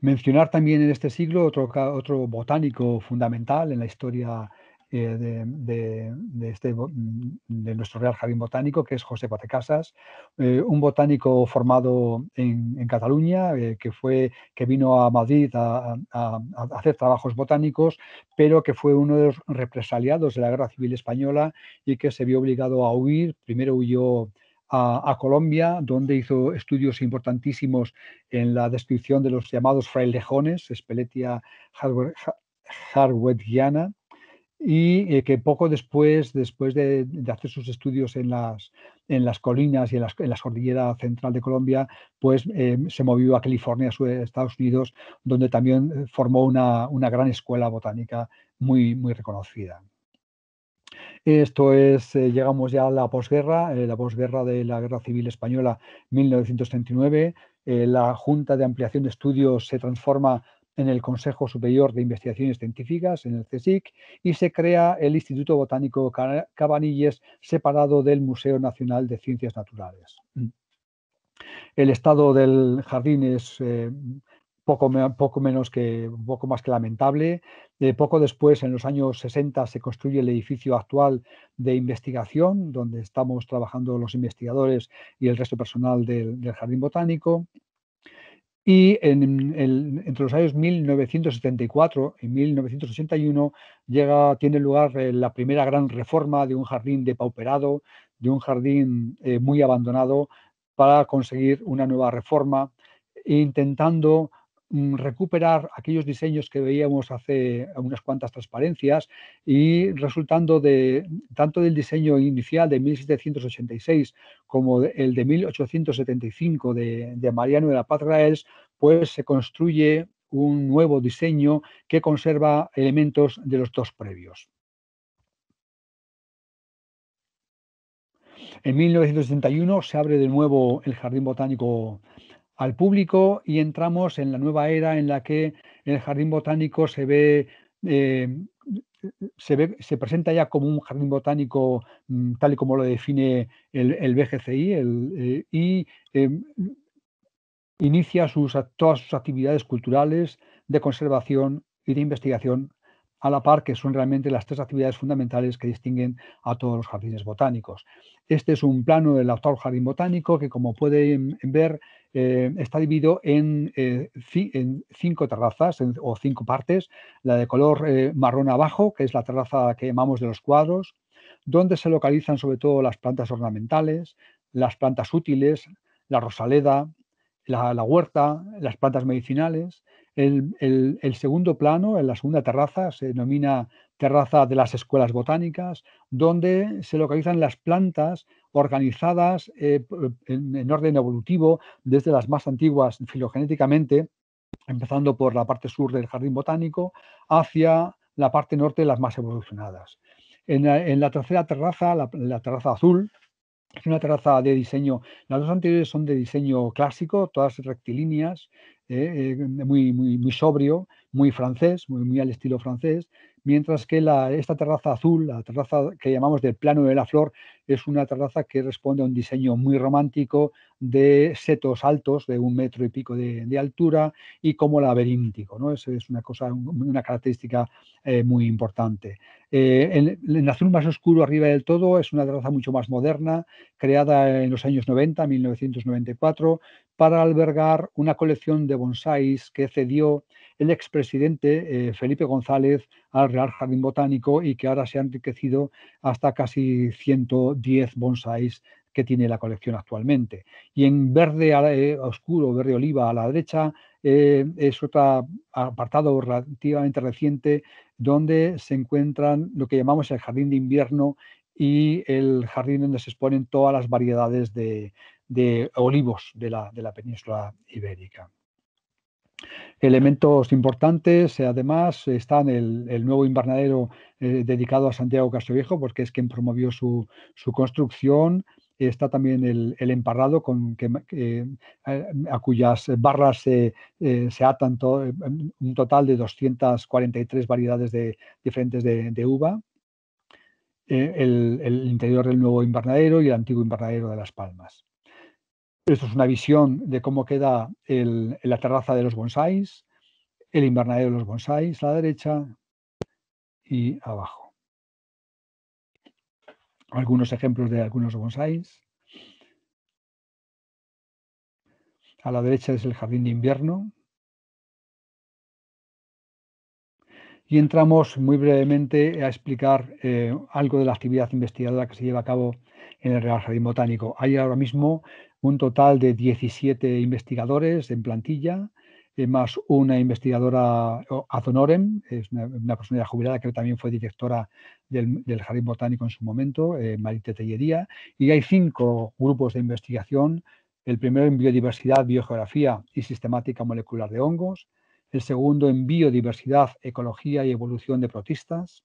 Mencionar también en este siglo otro, otro botánico fundamental en la historia eh, de, este mm, de, nuestro Real Jardín Botánico, que es José Patecasas, eh, un botánico formado en, Cataluña, eh, que, fue, que vino a Madrid a, hacer trabajos botánicos, pero que fue uno de los represaliados de la Guerra Civil Española y que se vio obligado a huir. Primero huyó a, Colombia, donde hizo estudios importantísimos en la descripción de los llamados frailejones, Speletia Hardwoodiana, y eh, que poco después, después de, hacer sus estudios en las, en las colinas y en, las, en la cordillera central de Colombia, pues eh, se movió a California, a eh, Estados Unidos, donde también formó una, una gran escuela botánica muy, muy reconocida. Esto es, llegamos ya a la posguerra, la posguerra de la Guerra Civil Española 1939. la Junta de Ampliación de Estudios se transforma en el Consejo Superior de Investigaciones Científicas, en el CSIC, y se crea el Instituto Botánico Cabanilles, separado del Museo Nacional de Ciencias Naturales. Mm. El estado del jardín es eh, poco, menos que, poco más que lamentable. Eh, poco después, en los años 60, se construye el edificio actual de investigación, donde estamos trabajando los investigadores y el resto personal del jardín botánico y entre los años 1974 y 1981 tiene lugar eh, la primera gran reforma de un jardín depauperado, de un jardín eh, muy abandonado, para conseguir una nueva reforma, intentando Mm, recuperar aquellos diseños que veíamos hace unas cuantas transparencias y resultando de tanto del diseño inicial de 1786 como el de 1875 de, de Mariano de la Paz pues se construye un nuevo diseño que conserva elementos de los dos previos. En 1971 se abre de nuevo el Jardín Botánico al público y entramos en la nueva era en la que el jardín botánico se ve, eh, se, presenta ya como un jardín botánico mm, tal y como lo define el, el BGCI el, eh, y em, inicia sus, todas sus actividades culturales de conservación y de investigación a la par que son realmente las tres actividades fundamentales que distinguen a todos los jardines botánicos. Este es un plano del actual jardín botánico que, como pueden ver, eh, está dividido en, eh, cinco terrazas o cinco partes. La de color eh, marrón abajo, que es la terraza que llamamos de los cuadros, donde se localizan sobre todo las plantas ornamentales, las plantas útiles, la rosaleda, la, huerta, las plantas medicinales. El, el, segundo plano, en la segunda terraza, se denomina terraza de las escuelas botánicas, donde se localizan las plantas organizadas eh, en, orden evolutivo desde las más antiguas filogenéticamente, empezando por la parte sur del jardín botánico, hacia la parte norte, las más evolucionadas. En la, tercera terraza, la, terraza azul, es una terraza de diseño, las dos anteriores son de diseño clásico, todas rectilíneas, eh, eh, muy, muy, sobrio, muy francés, muy, al estilo francés, mientras que esta terraza azul, la terraza que llamamos del plano de la flor, es una terraza que responde a un diseño muy romántico de setos altos de un metro y pico de, altura y como laberíntico. ¿no? Es, una cosa, una característica eh, muy importante. Eh, en, azul más oscuro arriba del todo es una terraza mucho más moderna, creada en los años 90, 1994, para albergar una colección de bonsáis que cedió el expresidente eh, Felipe González al Real Jardín Botánico y que ahora se ha enriquecido hasta casi 100 10 bonsáis que tiene la colección actualmente. Y en verde eh, oscuro, verde oliva a la derecha, eh, es otro apartado relativamente reciente donde se encuentran lo que llamamos el jardín de invierno y el jardín donde se exponen todas las variedades de, olivos de la península ibérica. Elementos importantes, eh, además, están el, nuevo invernadero eh, dedicado a Santiago Castroviejo, porque es quien promovió su, construcción. Está también el, emparrado, con que, eh, a cuyas barras se, atan un total de 243 variedades diferentes de, uva. el interior del nuevo invernadero y el antiguo invernadero de Las Palmas. Esto es una visión de cómo queda la terraza de los bonsáis, el invernadero de los bonsáis a la derecha y abajo. Algunos ejemplos de algunos bonsáis. A la derecha es el jardín de invierno. Y entramos muy brevemente a explicar eh, algo de la actividad investigadora que se lleva a cabo en el Real Jardín Botánico. Hay ahora mismo un total de 17 investigadores en plantilla, eh, más una investigadora ad honorem, es una, persona jubilada que también fue directora del, Jardín Botánico en su momento, eh, Marite Tellería, y hay cinco grupos de investigación, el primero en biodiversidad, biogeografía y sistemática molecular de hongos, el segundo en biodiversidad, ecología y evolución de protistas,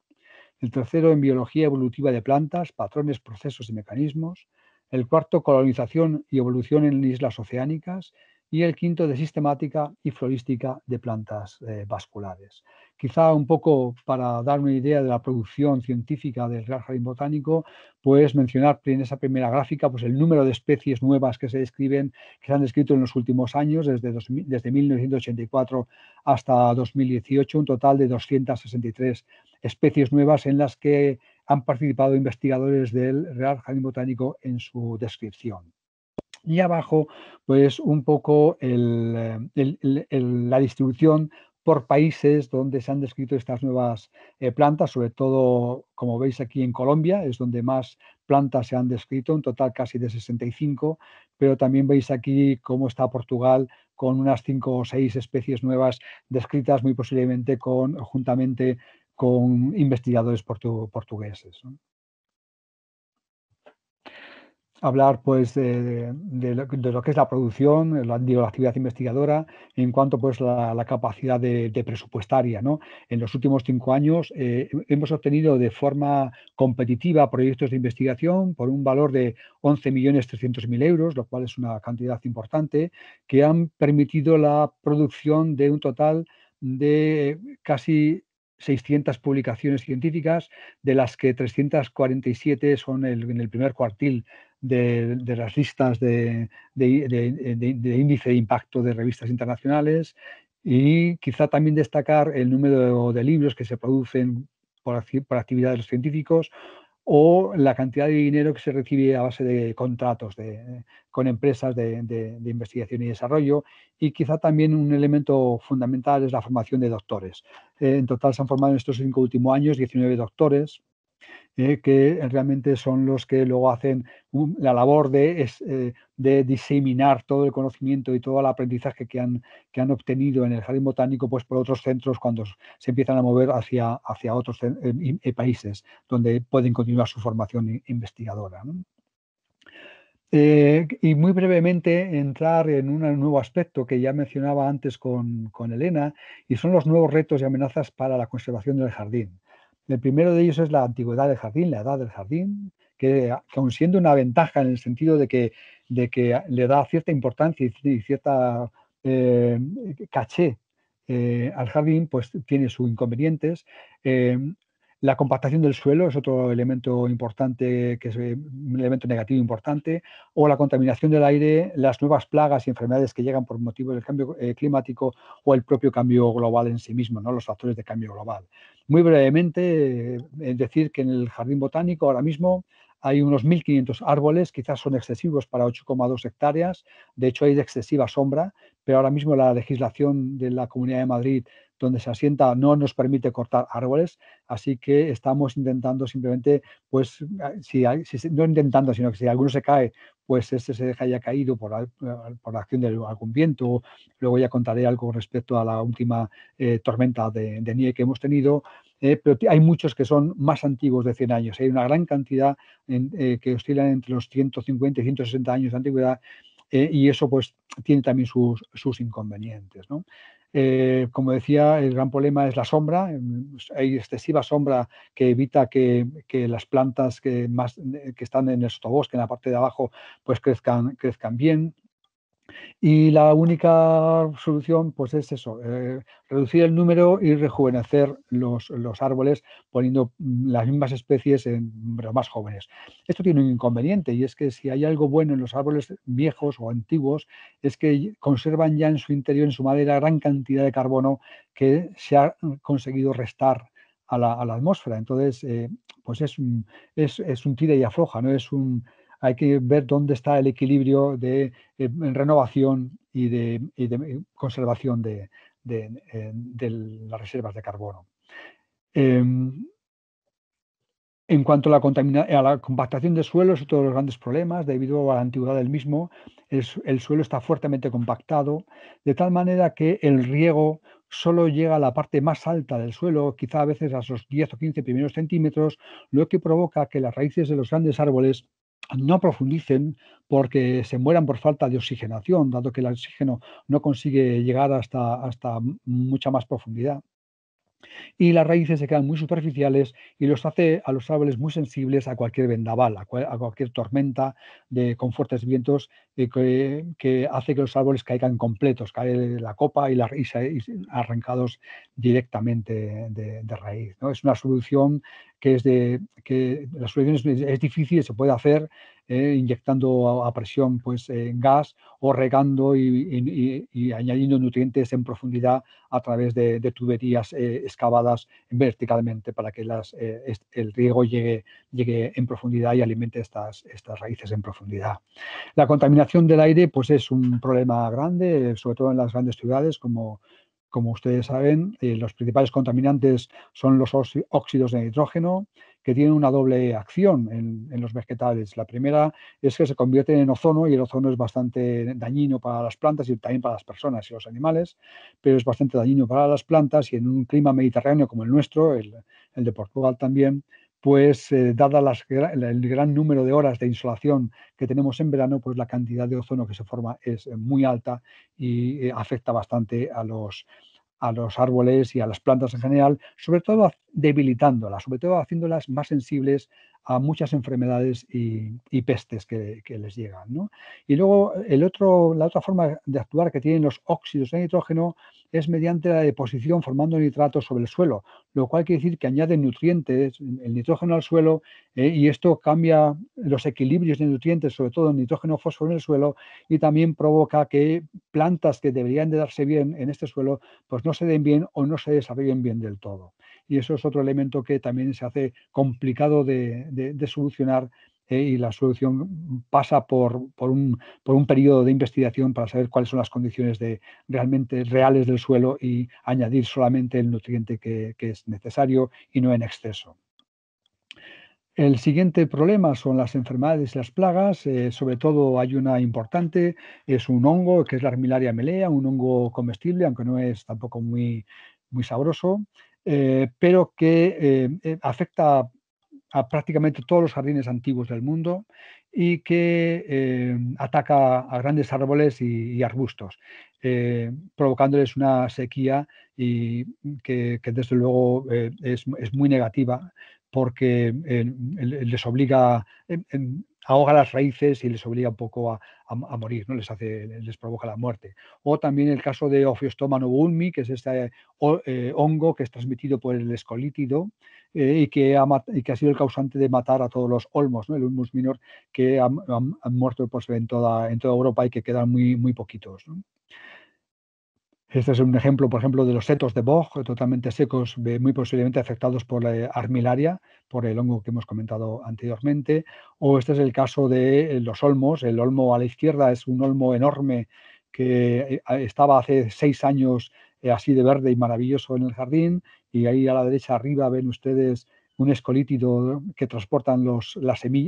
el tercero en biología evolutiva de plantas, patrones, procesos y mecanismos, el cuarto, colonización y evolución en islas oceánicas y el quinto de sistemática y florística de plantas eh, vasculares. Quizá un poco para dar una idea de la producción científica del Real Jardín Botánico, pues mencionar en esa primera gráfica pues, el número de especies nuevas que se describen, que han descrito en los últimos años, desde, desde 1984 hasta 2018, un total de 263 especies nuevas en las que han participado investigadores del Real Jardín Botánico en su descripción y abajo pues un poco eh, la distribución por países donde se han descrito estas nuevas eh, plantas, sobre todo, como veis aquí en Colombia, es donde más plantas se han descrito, un total casi de 65, pero también veis aquí cómo está Portugal con unas 5 o 6 especies nuevas descritas, muy posiblemente con, juntamente con investigadores portugueses hablar pues de, lo, que es la producción, la, digo, actividad investigadora, en cuanto pues la, capacidad de, presupuestaria. En los últimos cinco años eh, hemos obtenido de forma competitiva proyectos de investigación por un valor de 11.300.000 euros, lo cual es una cantidad importante, que han permitido la producción de un total de casi 600 publicaciones científicas, de las que 347 son en el primer cuartil de, las listas de, índice de impacto de revistas internacionales y quizá también destacar el número de libros que se producen por, por actividades de los científicos o la cantidad de dinero que se recibe a base de contratos de, con empresas de, de, investigación y desarrollo. Y quizá también un elemento fundamental es la formación de doctores. Eh, en total se han formado en estos cinco últimos años 19 doctores eh, que realmente son los que luego hacen la labor eh, de, diseminar todo el conocimiento y todo el aprendizaje que han, que han obtenido en el jardín botánico pues por otros centros cuando se empiezan a mover hacia, hacia otros eh, países donde pueden continuar su formación investigadora. y muy brevemente entrar en un nuevo aspecto que ya mencionaba antes con, Elena, y son los nuevos retos y amenazas para la conservación del jardín. El primero de ellos es la antigüedad del jardín, la edad del jardín, que, aun siendo una ventaja en el sentido de que, le da cierta importancia y cierta eh, caché eh, al jardín, pues tiene sus inconvenientes. Eh, la compactación del suelo es otro elemento importante, que es eh, un elemento negativo importante, o la contaminación del aire, las nuevas plagas y enfermedades que llegan por motivo del cambio eh, climático o el propio cambio global en sí mismo, ¿no? los factores de cambio global. Muy brevemente, eh, decir que en el jardín botánico ahora mismo hay unos 1.500 árboles, quizás son excesivos para 8,2 hectáreas, de hecho hay de excesiva sombra, pero ahora mismo la legislación de la Comunidad de Madrid donde se asienta no nos permite cortar árboles, así que estamos intentando simplemente, pues, ah, si, no intentando, sino que si alguno se cae, pues este se deja ya caído eh, por la, acción de algún viento. Luego ya contaré algo respecto a la última eh, tormenta de, nieve que hemos tenido. Eh, pero hay muchos que son más antiguos de 100 años. Hay una gran cantidad que oscilan entre los 150 y 160 años de antigüedad y eso pues tiene también sus, sus inconvenientes. ¿no? Eh, como decía, el gran problema es la sombra. Em, pues, hay excesiva sombra que evita que, las plantas eh, que, están en el sotobosque, en la parte de abajo, pues crezcan bien. Y la única solución, pues es eso, eh, reducir el número y rejuvenecer los, los, árboles poniendo mm, las mismas especies en mm, los más jóvenes. Esto tiene un inconveniente y es que si hay algo bueno en los árboles viejos o antiguos, es que conservan ya en su interior, en su madera, gran cantidad de carbono que se ha mm, conseguido restar a la, atmósfera. Entonces, eh, pues es, es, es un tira y afloja, ¿no? Es un hay que ver dónde está el equilibrio de eh, renovación y de, eh, conservación eh, de, las reservas de carbono. Em, en cuanto a la, compactación de suelos, otro de los grandes problemas, debido a la antigüedad del mismo, el suelo está fuertemente compactado, de tal manera que el riego solo llega a la parte más alta del suelo, quizá a veces a esos 10 o 15 primeros centímetros, lo que provoca que las raíces de los grandes árboles no profundicen porque se mueran por falta de oxigenación, dado que el oxígeno no consigue llegar hasta, hasta mucha más profundidad y las raíces se quedan muy superficiales y los hace a los árboles muy sensibles a cualquier vendaval, a, cualquier tormenta de, con fuertes vientos eh, que, hace que los árboles caigan completos, cae la copa y, arrancados directamente de, raíz. ¿no? Es una solución que es de que es difícil, se puede hacer eh, inyectando a, presión pues, eh, gas o regando y, añadiendo nutrientes en profundidad a través de, tuberías eh, excavadas verticalmente para que el riego llegue, llegue en profundidad y alimente estas, estas raíces en profundidad. La contaminación del aire pues, es un problema grande, sobre todo en las grandes ciudades como como ustedes saben, los principales contaminantes son los óxidos de nitrógeno, que tiene una doble acción en, los vegetales. La primera es que se convierte en ozono y el ozono es bastante dañino para las plantas y también para las personas y los animales, pero es bastante dañino para las plantas y en un clima mediterráneo como el nuestro, el, de Portugal también, pues eh, dada el gran número de horas de insolación que tenemos en verano, pues la cantidad de ozono que se forma es eh, muy alta y eh, afecta bastante a los, a los árboles y a las plantas en general, sobre todo debilitándolas, sobre todo haciéndolas más sensibles a muchas enfermedades y, pestes que, les llegan. Y luego el otro, la otra forma de actuar que tienen los óxidos de nitrógeno es mediante la deposición formando nitratos sobre el suelo, lo cual quiere decir que añaden nutrientes, el nitrógeno al suelo, eh, y esto cambia los equilibrios de nutrientes, sobre todo el nitrógeno fósforo en el suelo, y también provoca que plantas que deberían de darse bien en este suelo, pues no se den bien o no se desarrollen bien del todo y eso es otro elemento que también se hace complicado de, solucionar eh, y la solución pasa por, un, periodo de investigación para saber cuáles son las condiciones de, realmente reales del suelo y añadir solamente el nutriente que, es necesario y no en exceso. El siguiente problema son las enfermedades y las plagas. Eh, sobre todo hay una importante, es un hongo, que es la armilaria melea, un hongo comestible, aunque no es tampoco muy, muy sabroso. Eh, pero que eh, eh, afecta a, prácticamente todos los jardines antiguos del mundo y que ataca a grandes árboles y, arbustos, provocándoles una sequía y que, desde luego es, muy negativa porque les obliga ahoga las raíces y les obliga un poco a, morir, ¿no? les, hace, les provoca la muerte. O también el caso de Ophiostoma novo-ulmi que es este eh, hongo que es transmitido por el escolítido eh, y, que ha, que ha sido el causante de matar a todos los olmos, ¿no? el Ulmus minor, que han, muerto pues, en, toda, en toda Europa y que quedan muy, muy poquitos. Este es un ejemplo, por ejemplo, de los setos de Bog, totalmente secos, muy posiblemente afectados por la eh, armilaria, por el hongo que hemos comentado anteriormente. O este es el caso de eh, los olmos. El olmo a la izquierda es un olmo enorme que eh, estaba hace seis años así de verde y maravilloso en el jardín. Y ahí a la derecha arriba ven ustedes un escolítido que transportan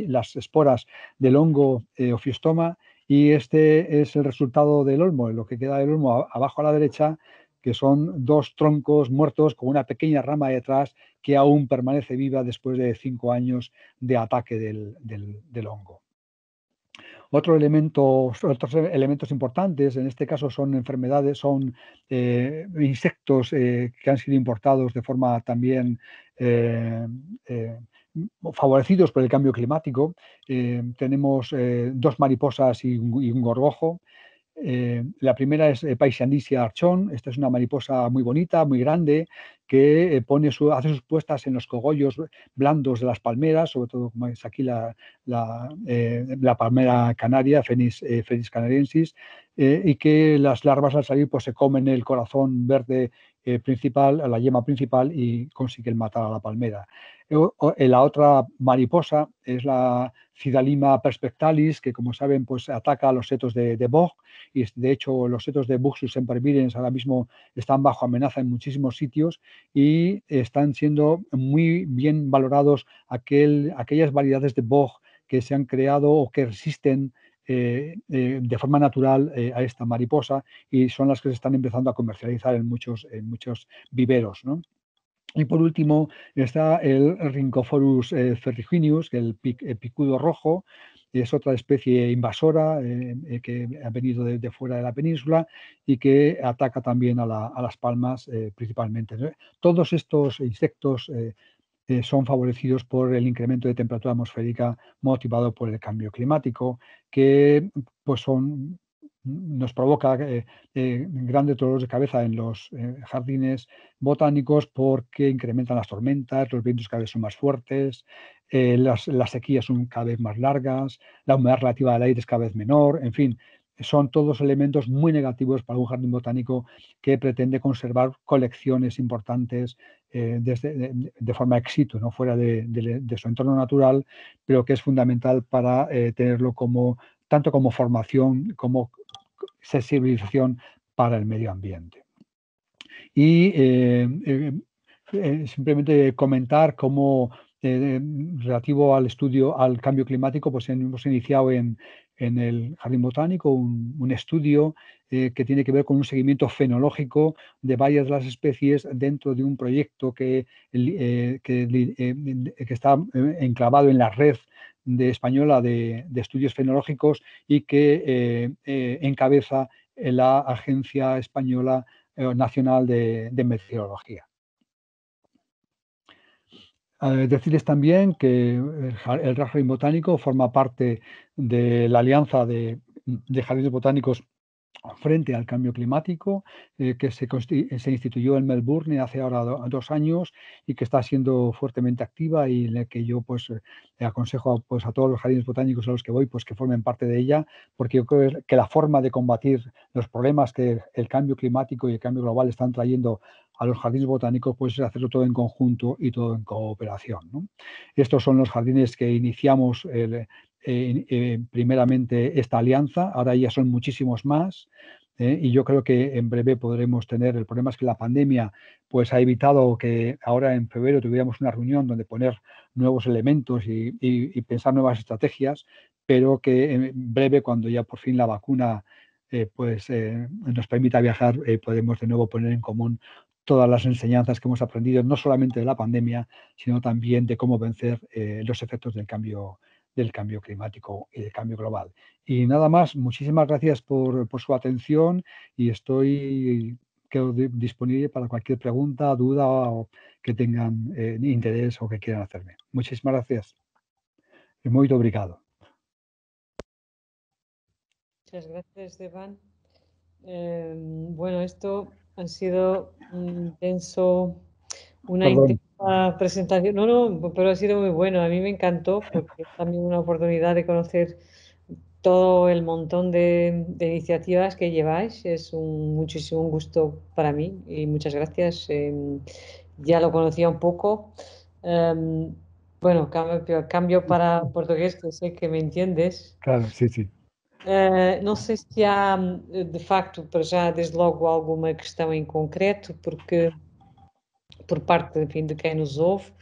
las, esporas del hongo ofiostoma y este es el resultado del olmo, lo que queda del olmo abajo a la derecha, que son dos troncos muertos con una pequeña rama detrás que aún permanece viva después de cinco años de ataque del, hongo. otros elementos importantes, en este caso son enfermedades, son eh, insectos eh, que han sido importados de forma también eh, Mm, favorecidos por el cambio climático. Eh, tenemos eh, dos mariposas y un, gorgojo. Eh, la primera es Paisianisia archón. Esta es una mariposa muy bonita, muy grande, que pone hace sus puestas en los cogollos blandos de las palmeras, sobre todo como es aquí la, palmera canaria, Fenis, canariensis, y que las larvas al salir pues, se comen el corazón verde principal, la yema principal, y consiguen matar a la palmera. La otra mariposa es la Cidalima perspectalis, que como saben, pues ataca a los setos de, de Bog, y de hecho los setos de Buxus sempervirens ahora mismo están bajo amenaza en muchísimos sitios y están siendo muy bien valorados aquel, aquellas variedades de Bog que se han creado o que resisten eh, eh, de forma natural eh, a esta mariposa y son las que se están empezando a comercializar en muchos, en muchos viveros. ¿no? Y por último está el Rhynchophorus eh, ferriginius, el picudo rojo, es otra especie invasora eh, eh, que ha venido de, fuera de la península y que ataca también a, las palmas principalmente. Todos estos insectos son favorecidos por el incremento de temperatura atmosférica motivado por el cambio climático, que pues son nos provoca eh, eh, grandes dolores de cabeza en los eh, jardines botánicos porque incrementan las tormentas, los vientos cada vez son más fuertes, las, sequías son cada vez más largas, la humedad relativa al aire es cada vez menor, en fin, son todos elementos muy negativos para un jardín botánico que pretende conservar colecciones importantes desde, de, forma éxito, fuera de, su entorno natural, pero que es fundamental para tenerlo como tanto como formación como sensibilización para el medio ambiente. Y eh, eh, eh, simplemente comentar cómo relativo al estudio al cambio climático, pues hemos iniciado en, en el Jardín Botánico un, estudio eh, que tiene que ver con un seguimiento fenológico de varias de las especies dentro de un proyecto que, eh, eh, está enclavado en la red de española de, estudios fenológicos y que encabeza la Agencia Española Nacional de Meteorología decirles también que el, el Botánico forma parte de la alianza de jardines botánicos frente al cambio climático eh, que eh, se, instituyó en Melbourne hace ahora dos años y que está siendo fuertemente activa y que yo pues eh, le aconsejo pues, a todos los jardines botánicos a los que voy pues que formen parte de ella porque yo creo que la forma de combatir los problemas que el cambio climático y el cambio global están trayendo a los jardines botánicos pues es hacerlo todo en conjunto y todo en cooperación. Estos son los jardines que iniciamos el, eh, eh, primeramente esta alianza, ahora ya son muchísimos más. Eh, y yo creo que en breve podremos tener, el problema es que la pandemia pues ha evitado que ahora en febrero tuviéramos una reunión donde poner nuevos elementos y, pensar nuevas estrategias, pero que en breve cuando ya por fin la vacuna pues nos permita viajar, podemos de nuevo poner en común todas las enseñanzas que hemos aprendido, no solamente de la pandemia, sino también de cómo vencer los efectos del cambio del cambio climático y del cambio global. Y nada más, muchísimas gracias por, su atención y estoy quedo disponible para cualquier pregunta, duda o que tengan eh, interés o que quieran hacerme. Muchísimas gracias. Muy obrigado. Muchas gracias, Esteban. Eh, bueno, esto ha sido un mm, intenso, una presentación. No, no, pero ha sido muy bueno. A mí me encantó porque también una oportunidad de conocer todo el montón de, iniciativas que lleváis. Es un muchísimo gusto para mí y muchas gracias. Em, ya lo conocía un poco. Em, bueno, cambio, cambio, para portugués, que sé que me entiendes. Claro, sí, sí. Eh, no sé si de facto, para ya desde logo, alguma questão em concreto, porque por parte enfim, de quem nos ouve,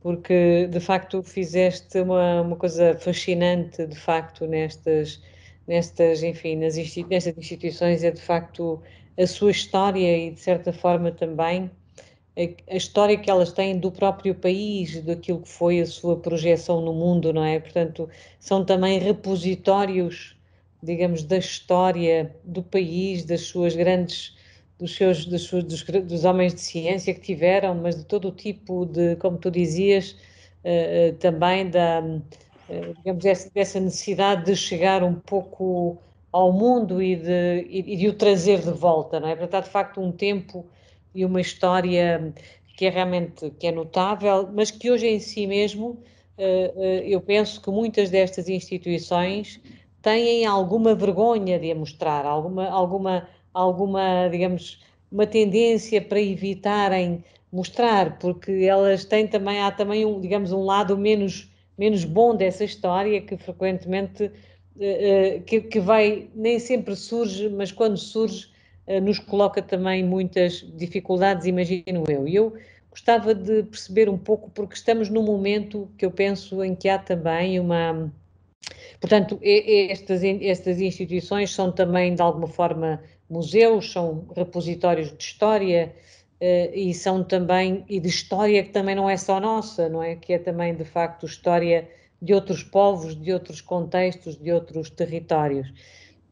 porque de facto fizeste uma, uma coisa fascinante, de facto, nestas, nestas enfim, nas institu nestas instituições, é de facto a sua história e de certa forma também a, história que elas têm do próprio país, daquilo que foi a sua projeção no mundo, não é? Portanto, são também repositórios, digamos, da história do país, das suas grandes dos seus, dos, dos, dos, homens de ciência que tiveram, mas de todo o tipo de, como tu dizias, uh, também da, uh, digamos, dessa necessidade de chegar um pouco ao mundo e de, e, e de o trazer de volta, não é? para estar de facto um tempo e uma história que é realmente que é notável, mas que hoje em si mesmo eu penso que muitas destas instituições têm alguma vergonha de a mostrar, alguma, alguma, alguma, digamos, uma tendência para evitarem mostrar, porque elas têm também, há também, um, digamos, um lado menos, menos bom dessa história que frequentemente, eh, eh, que, que vai, nem sempre surge, mas quando surge, eh, nos coloca também muitas dificuldades, imagino eu. E eu gostava de perceber um pouco, porque estamos num momento que eu penso em que há também uma. Portanto, estas, estas instituições são também, de alguma forma, museus, são repositórios de história eh, e são também, e de história que também não é só nossa, não é? Que é também, de facto, história de outros povos, de outros contextos, de outros territórios.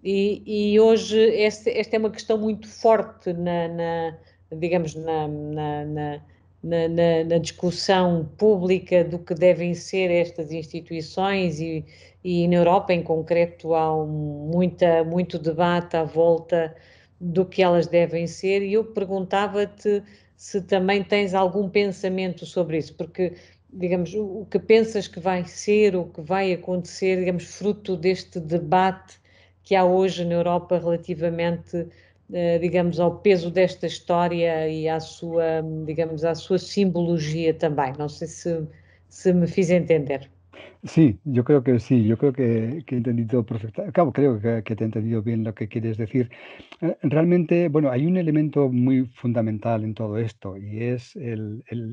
E, e hoje esta é uma questão muito forte na, na digamos, na, na, na, discussão pública do que devem ser estas instituições e, e na Europa em concreto há um, muita, muito debate à volta do que elas devem ser, e eu perguntava-te se também tens algum pensamento sobre isso, porque, digamos, o que pensas que vai ser, o que vai acontecer, digamos, fruto deste debate que há hoje na Europa relativamente, eh, digamos, ao peso desta história e à sua, digamos, à sua simbologia também. Não sei se, se me fiz entender. Sí, yo creo que sí, yo creo que, he entendido perfectamente, claro, creo que, te he entendido bien lo que quieres decir. Eh, realmente, bueno, hay un elemento muy fundamental en todo esto y es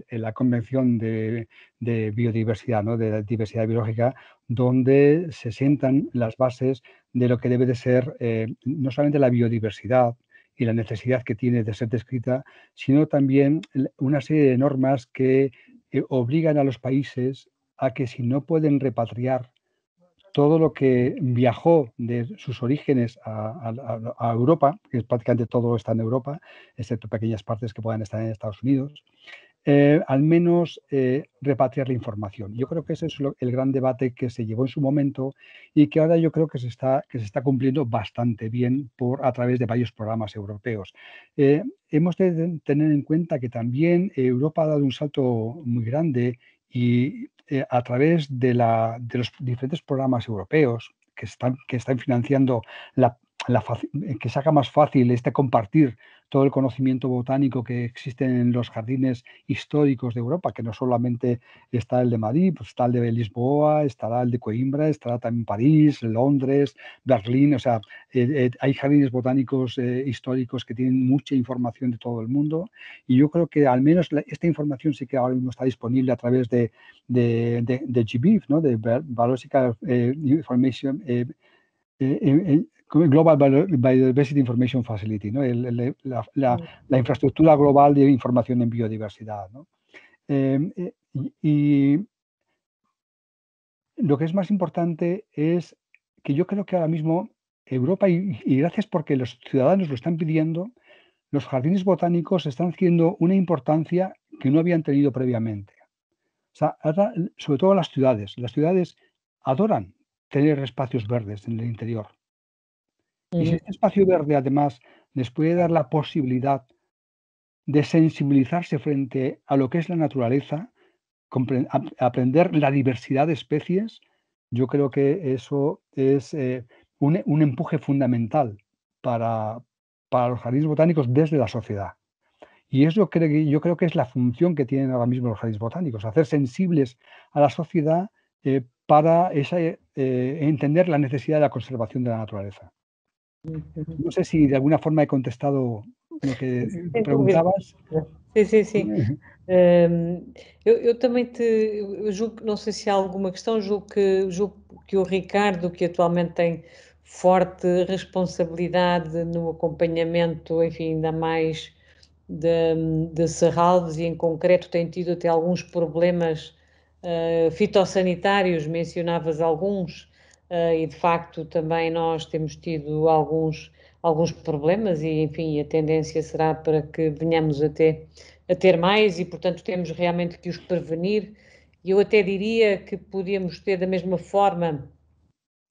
la Convención de, Biodiversidad, ¿no? de diversidad biológica, donde se sientan las bases de lo que debe de ser eh, no solamente la biodiversidad, y la necesidad que tiene de ser descrita, sino también una serie de normas que eh, obligan a los países a que si no pueden repatriar todo lo que viajó de sus orígenes a, Europa, que prácticamente todo está en Europa, excepto pequeñas partes que puedan estar en Estados Unidos, eh, al menos eh, repatriar la información. Yo creo que ese es el gran debate que se llevó en su momento y que ahora yo creo que se está, que se está cumpliendo bastante bien por, a través de varios programas europeos. Eh, hemos de tener en cuenta que también Europa ha dado un salto muy grande y eh, a través de, la, de, los diferentes programas europeos que están, que están financiando la, eh, que se haga más fácil este compartir todo el conocimiento botánico que existe en los jardines históricos de Europa, que no solamente está el de Madrid, pues está el de Lisboa, estará el de Coimbra, estará también París, Londres, Berlín, o sea, eh, eh, hay jardines botánicos eh, históricos que tienen mucha información de todo el mundo y yo creo que al menos esta información sí que ahora mismo está disponible a través de, de, de, de GBIF, ¿no? de Biological Information eh, global Biodiversity Information Facility, ¿no? Mm. la, infraestructura global de información en biodiversidad. ¿no? Em, eh, y, lo que es más importante es que yo creo que ahora mismo Europa, y, gracias porque los ciudadanos lo están pidiendo, los jardines botánicos están haciendo una importancia que no habían tenido previamente. O sea, sobre todo las ciudades. Las ciudades adoran tener espacios verdes en el interior. Y si este espacio verde además les puede dar la posibilidad de sensibilizarse frente a lo que es la naturaleza, aprender la diversidad de especies, yo creo que eso es eh, un, empuje fundamental para, los jardines botánicos desde la sociedad. Y eso creo que, yo creo que es la función que tienen ahora mismo los jardines botánicos, hacer sensibles a la sociedad eh, para esa, eh, entender la necesidad de la conservación de la naturaleza. No sé si de alguna forma he contestado lo que perguntabas. Sim, sim, sim. Um, eu, eu, também te eu julgo, não sei se há alguma questão, julgo que, julgo que o Ricardo, que atualmente tem forte responsabilidade no acompanhamento, enfim, ainda mais de, de Serralves e em concreto tem tido até alguns problemas eh, fitossanitários, mencionavas alguns, uh, e de facto também nós temos tido alguns, alguns problemas, e enfim, a tendência será para que venhamos ter a ter mais, e portanto temos realmente que os prevenir. E eu até diria que podíamos ter, da mesma forma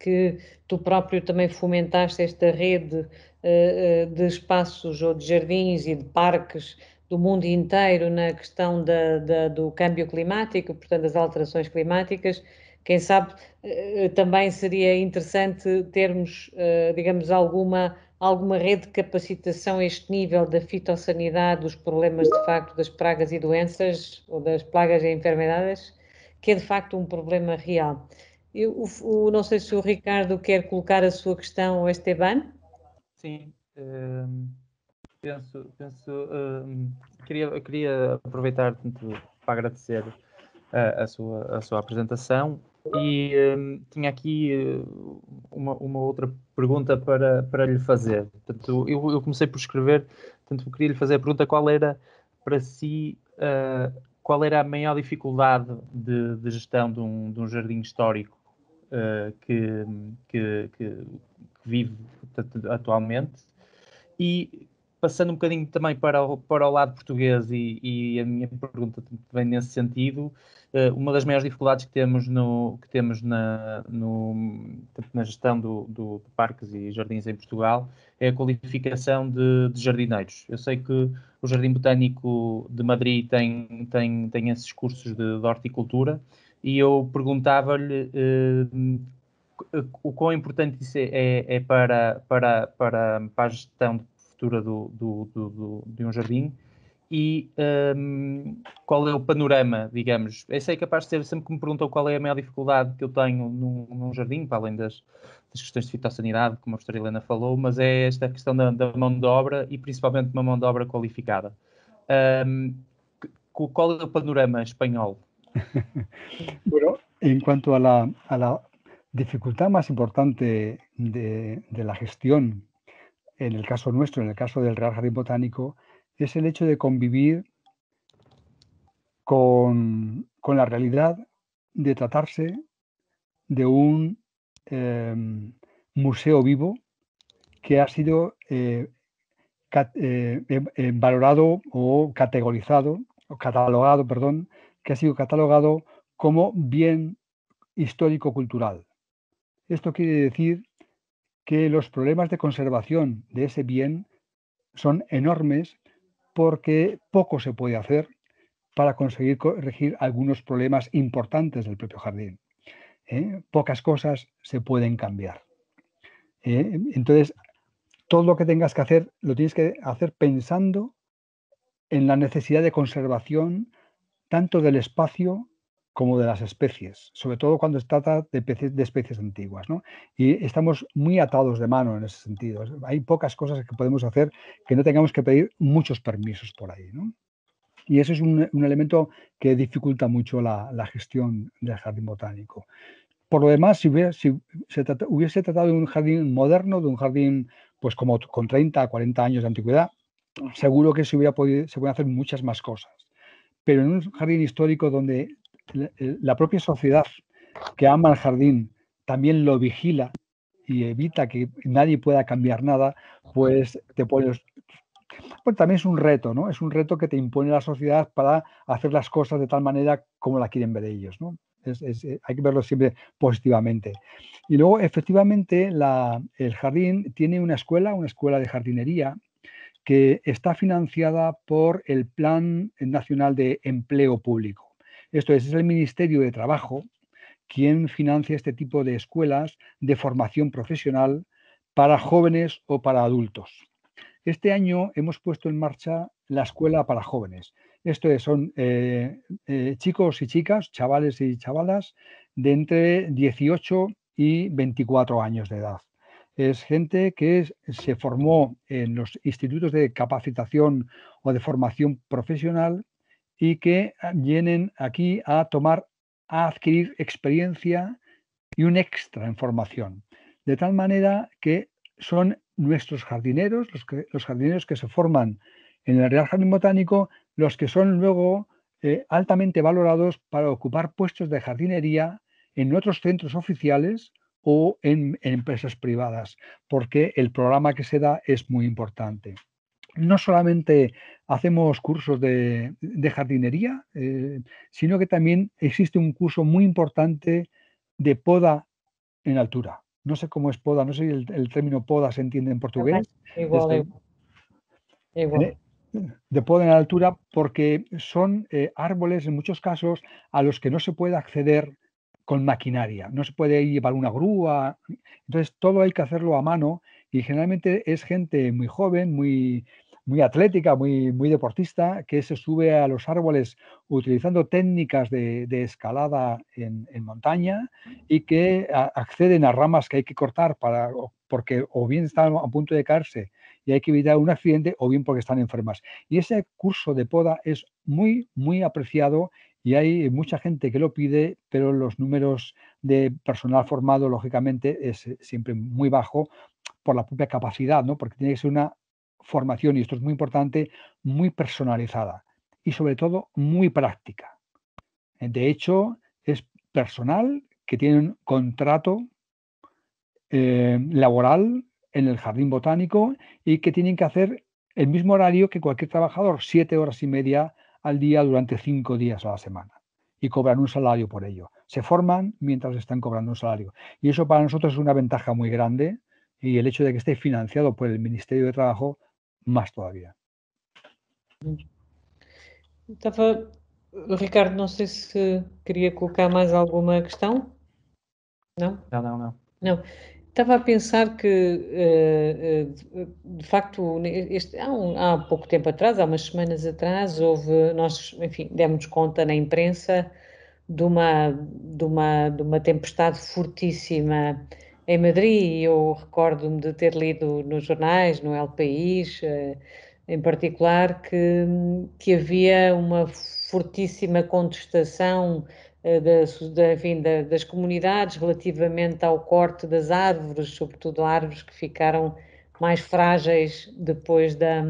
que tu próprio também fomentaste esta rede uh, de espaços ou de jardins e de parques do mundo inteiro na questão da, da, do câmbio climático, portanto, das alterações climáticas. Quem sabe eh, também seria interessante termos, eh, digamos, alguma, alguma rede de capacitação a este nível da fitossanidade, dos problemas de facto das pragas e doenças, ou das plagas e enfermidades, que é de facto um problema real. Eu, o, não sei se o Ricardo quer colocar a sua questão ao Esteban. Sim. Ehm, penso, penso hum, queria, queria aproveitar para agradecer a, sua, a sua apresentação e hum, tinha aqui uh, uma, uma outra pergunta para, para lhe fazer. Portanto, eu, eu comecei por escrever, portanto, queria lhe fazer a pergunta qual era para si uh, qual era a maior dificuldade de, de gestão de um, de um, jardim histórico que, uh, que, que, que vive atualmente e passando um bocadinho também para o, para o lado português, e, e a minha pergunta vem nesse sentido, eh, uma das maiores dificuldades que temos, no, que temos na, no, na gestão do, do, de parques e jardins em Portugal é a qualificação de, de, jardineiros. Eu sei que o Jardim Botânico de Madrid tem, tem, tem esses cursos de, de horticultura e eu perguntava-lhe eh, o quão importante isso é, é, é para, para, para, para a gestão de do, do, do, de um jardim e um, qual é o panorama, digamos. Essa é capaz de ser, sempre que me perguntam qual é a maior dificuldade que eu tenho num, num jardim, para além das, das, questões de fitossanidade, como a professora Helena falou, mas é esta questão da, da mão de obra e principalmente uma mão de obra qualificada. Um, qual é o panorama espanhol? bueno, en cuanto a la, a la dificultad más importante de, de la gestión en el caso nuestro, en el caso del Real Jardín Botánico, es el hecho de convivir con, la realidad de tratarse de un em, museo vivo que ha sido eh, eh, em, em, valorado o categorizado, o catalogado, perdón, que ha sido catalogado como bien histórico-cultural. Esto quiere decir que los problemas de conservación de ese bien son enormes porque poco se puede hacer para conseguir corregir algunos problemas importantes del propio jardín. ¿eh? Pocas cosas se pueden cambiar. ¿eh? Entonces, todo lo que tengas que hacer lo tienes que hacer pensando en la necesidad de conservación tanto del espacio como de las especies, sobre todo cuando se trata de especies, antiguas. Y estamos muy atados de mano en ese sentido. Hay pocas cosas que podemos hacer que no tengamos que pedir muchos permisos por ahí. Y eso es un, elemento que dificulta mucho la, gestión del jardín botánico. Por lo demás, si, hubiese tratado de un jardín moderno, de un jardín pues como con 30 a 40 años de antigüedad, seguro que se hubiera podido, se pueden hacer muchas más cosas. Pero en un jardín histórico donde eh, la propia sociedad que ama el jardín también lo vigila y evita que nadie pueda cambiar nada, pues te pones... Bueno, pues también es un reto, ¿no? Es un reto que te impone la sociedad para hacer las cosas de tal manera como la quieren ver ellos, ¿no? Eh, hay que verlo siempre positivamente. Y luego, efectivamente, la, el jardín tiene una escuela, una escuela de jardinería, que está financiada por el Plan Nacional de Empleo Público. Esto es, es el Ministerio de Trabajo quien financia este tipo de escuelas de formación profesional para jóvenes o para adultos. Este año hemos puesto en marcha la escuela para jóvenes. Esto es, son eh, eh, chicos y chicas, chavales y chavalas de entre 18 y 24 años de edad. Es gente que se formó en los institutos de capacitación o de formación profesional y que ah, vienen aquí a tomar, a adquirir experiencia y una extra en formación. De tal manera que son nuestros jardineros, los, que, jardineros que se forman en el Real Jardín Botánico, los que son luego eh, altamente valorados para ocupar puestos de jardinería en otros centros oficiales o en empresas privadas, porque el programa que se da es muy importante no solamente hacemos cursos de, jardinería, eh, sino que también existe un curso muy importante de poda en altura. No sé cómo es poda, no sé si el, término poda se entiende en portugués. Igual, eh, De, poda en altura porque son eh, árboles en muchos casos a los que no se puede acceder con maquinaria, no se puede llevar una grúa, entonces todo hay que hacerlo a mano y generalmente es gente muy joven, muy, muy atlética, muy, muy deportista, que se sube a los árboles utilizando técnicas de, escalada en, montaña y que acceden a ramas que hay que cortar para, porque o bien están a punto de caerse y hay que evitar un accidente o bien porque están enfermas. Y ese curso de poda es muy, muy apreciado y hay mucha gente que lo pide, pero los números de personal formado, lógicamente, es eh, siempre muy bajo por la propia capacidad, ¿no? porque tiene que ser una formación, y esto es muy importante, muy personalizada y sobre todo muy práctica. De hecho, es personal que tiene un contrato eh, laboral en el jardín botánico y que tienen que hacer el mismo horario que cualquier trabajador, siete horas y media al día durante cinco días a la semana y cobran un salario por ello. Se forman mientras están cobrando un salario. Y eso para nosotros es una ventaja muy grande y el hecho de que esté financiado por el Ministerio de Trabajo mais todavía Estava. Ricardo, não sei se queria colocar mais alguma questão. Não? Não, não, não. Não. Estava a pensar que, eh, eh, de facto, este, há, um, há, pouco tempo atrás, há umas semanas atrás, houve, nós, enfim, demos conta na imprensa de uma, de uma, de uma tempestade fortíssima em Madrid. Eu recordo-me de ter lido nos jornais, no El País, eh, em particular, que, que havia uma fortíssima contestação eh, das, da, enfim, das comunidades relativamente ao corte das árvores, sobretudo árvores que ficaram mais frágeis depois da,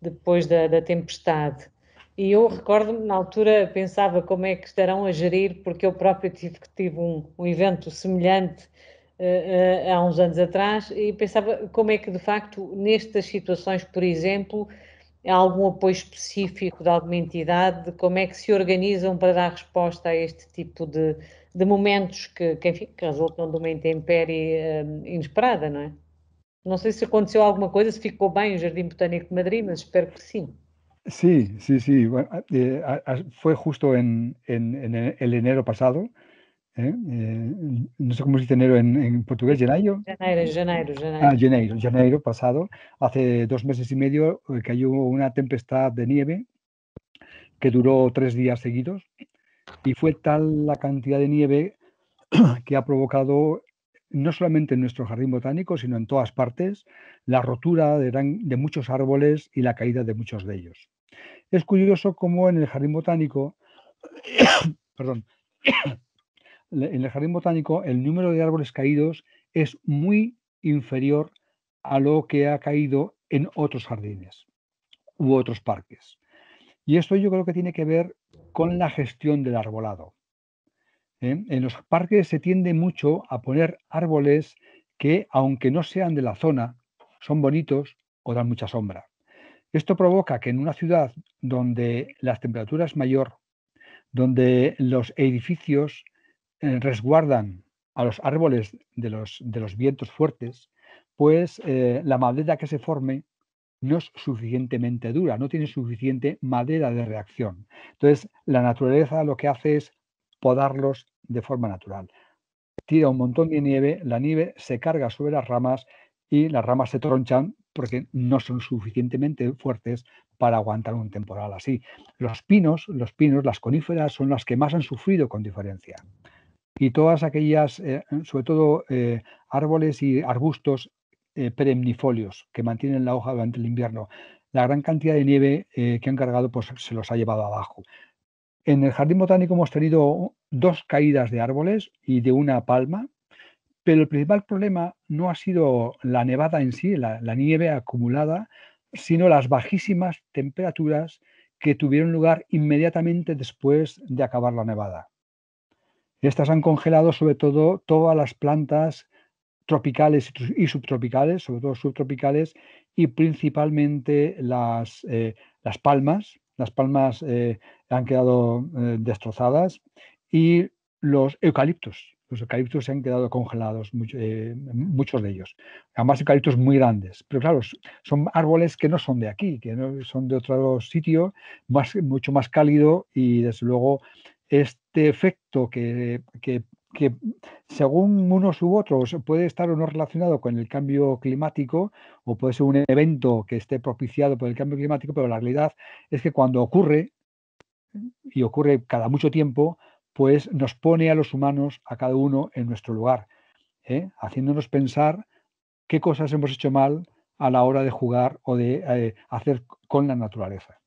depois da, da tempestade. E eu recordo-me, na altura, pensava como é que estarão a gerir, porque eu próprio tive, tive um, um evento semelhante uh, há uns anos atrás e pensava como é que, de facto, nestas situações, por exemplo, há algum apoio específico de alguma entidade, como é que se organizam para dar resposta a este tipo de, de momentos que, que, enfim, que resultam de uma intempérie uh, inesperada, não é? Não sei se aconteceu alguma coisa, se ficou bem o Jardim Botânico de Madrid, mas espero que sim. sim sim sim Bueno, eh, justo en, en, en, enero passado ¿eh? Eh, no sé cómo se dice enero en, portugués, enero Janeiro, Janeiro, ah, Janeiro. Janeiro, pasado, hace dos meses y medio eh, que cayó una tempestad de nieve que duró tres días seguidos y fue tal la cantidad de nieve que ha provocado no solamente en nuestro jardín botánico, sino en todas partes, la rotura de, de muchos árboles y la caída de muchos de ellos. Es curioso cómo en el jardín botánico, perdón, en el jardín botánico el número de árboles caídos es muy inferior a lo que ha caído en otros jardines u otros parques. Y esto yo creo que tiene que ver con la gestión del arbolado. ¿eh? En los parques se tiende mucho a poner árboles que, aunque no sean de la zona, son bonitos o dan mucha sombra. Esto provoca que en una ciudad donde la temperatura es mayor, donde los edificios eh, resguardan a los árboles de los, vientos fuertes, pues eh, la madera que se forme no es suficientemente dura, no tiene suficiente madera de reacción. Entonces, la naturaleza lo que hace es podarlos de forma natural. Tira un montón de nieve, la nieve se carga sobre las ramas y las ramas se tronchan porque no son suficientemente fuertes para aguantar un temporal así. Los pinos, los pinos, las coníferas son las que más han sufrido con diferencia y todas aquellas, eh, sobre todo eh, árboles y arbustos eh, perennifolios que mantienen la hoja durante el invierno. La gran cantidad de nieve que han cargado pues, se los ha llevado abajo. En el jardín botánico hemos tenido dos caídas de árboles y de una palma, pero el principal problema no ha sido la nevada en sí, la nieve acumulada, sino las bajísimas temperaturas que tuvieron lugar inmediatamente después de acabar la nevada estas han congelado sobre todo todas las plantas tropicales y subtropicales, sobre todo subtropicales, y principalmente las, eh, las palmas. Las palmas eh, han quedado eh, destrozadas y los eucaliptos. Los eucaliptos se han quedado congelados, muchos de ellos. Además, eucaliptos muy grandes. Pero claro, son árboles que no son de aquí, que no son de otro sitio, más, mucho más cálido y desde luego este efecto que, según unos u otros puede estar o no relacionado con el cambio climático o puede ser un evento que esté propiciado por el cambio climático, pero la realidad es que cuando ocurre, y ocurre cada mucho tiempo, pues nos pone a los humanos, a cada uno, en nuestro lugar, ¿eh? haciéndonos pensar qué cosas hemos hecho mal a la hora de jugar o de eh, hacer con la naturaleza.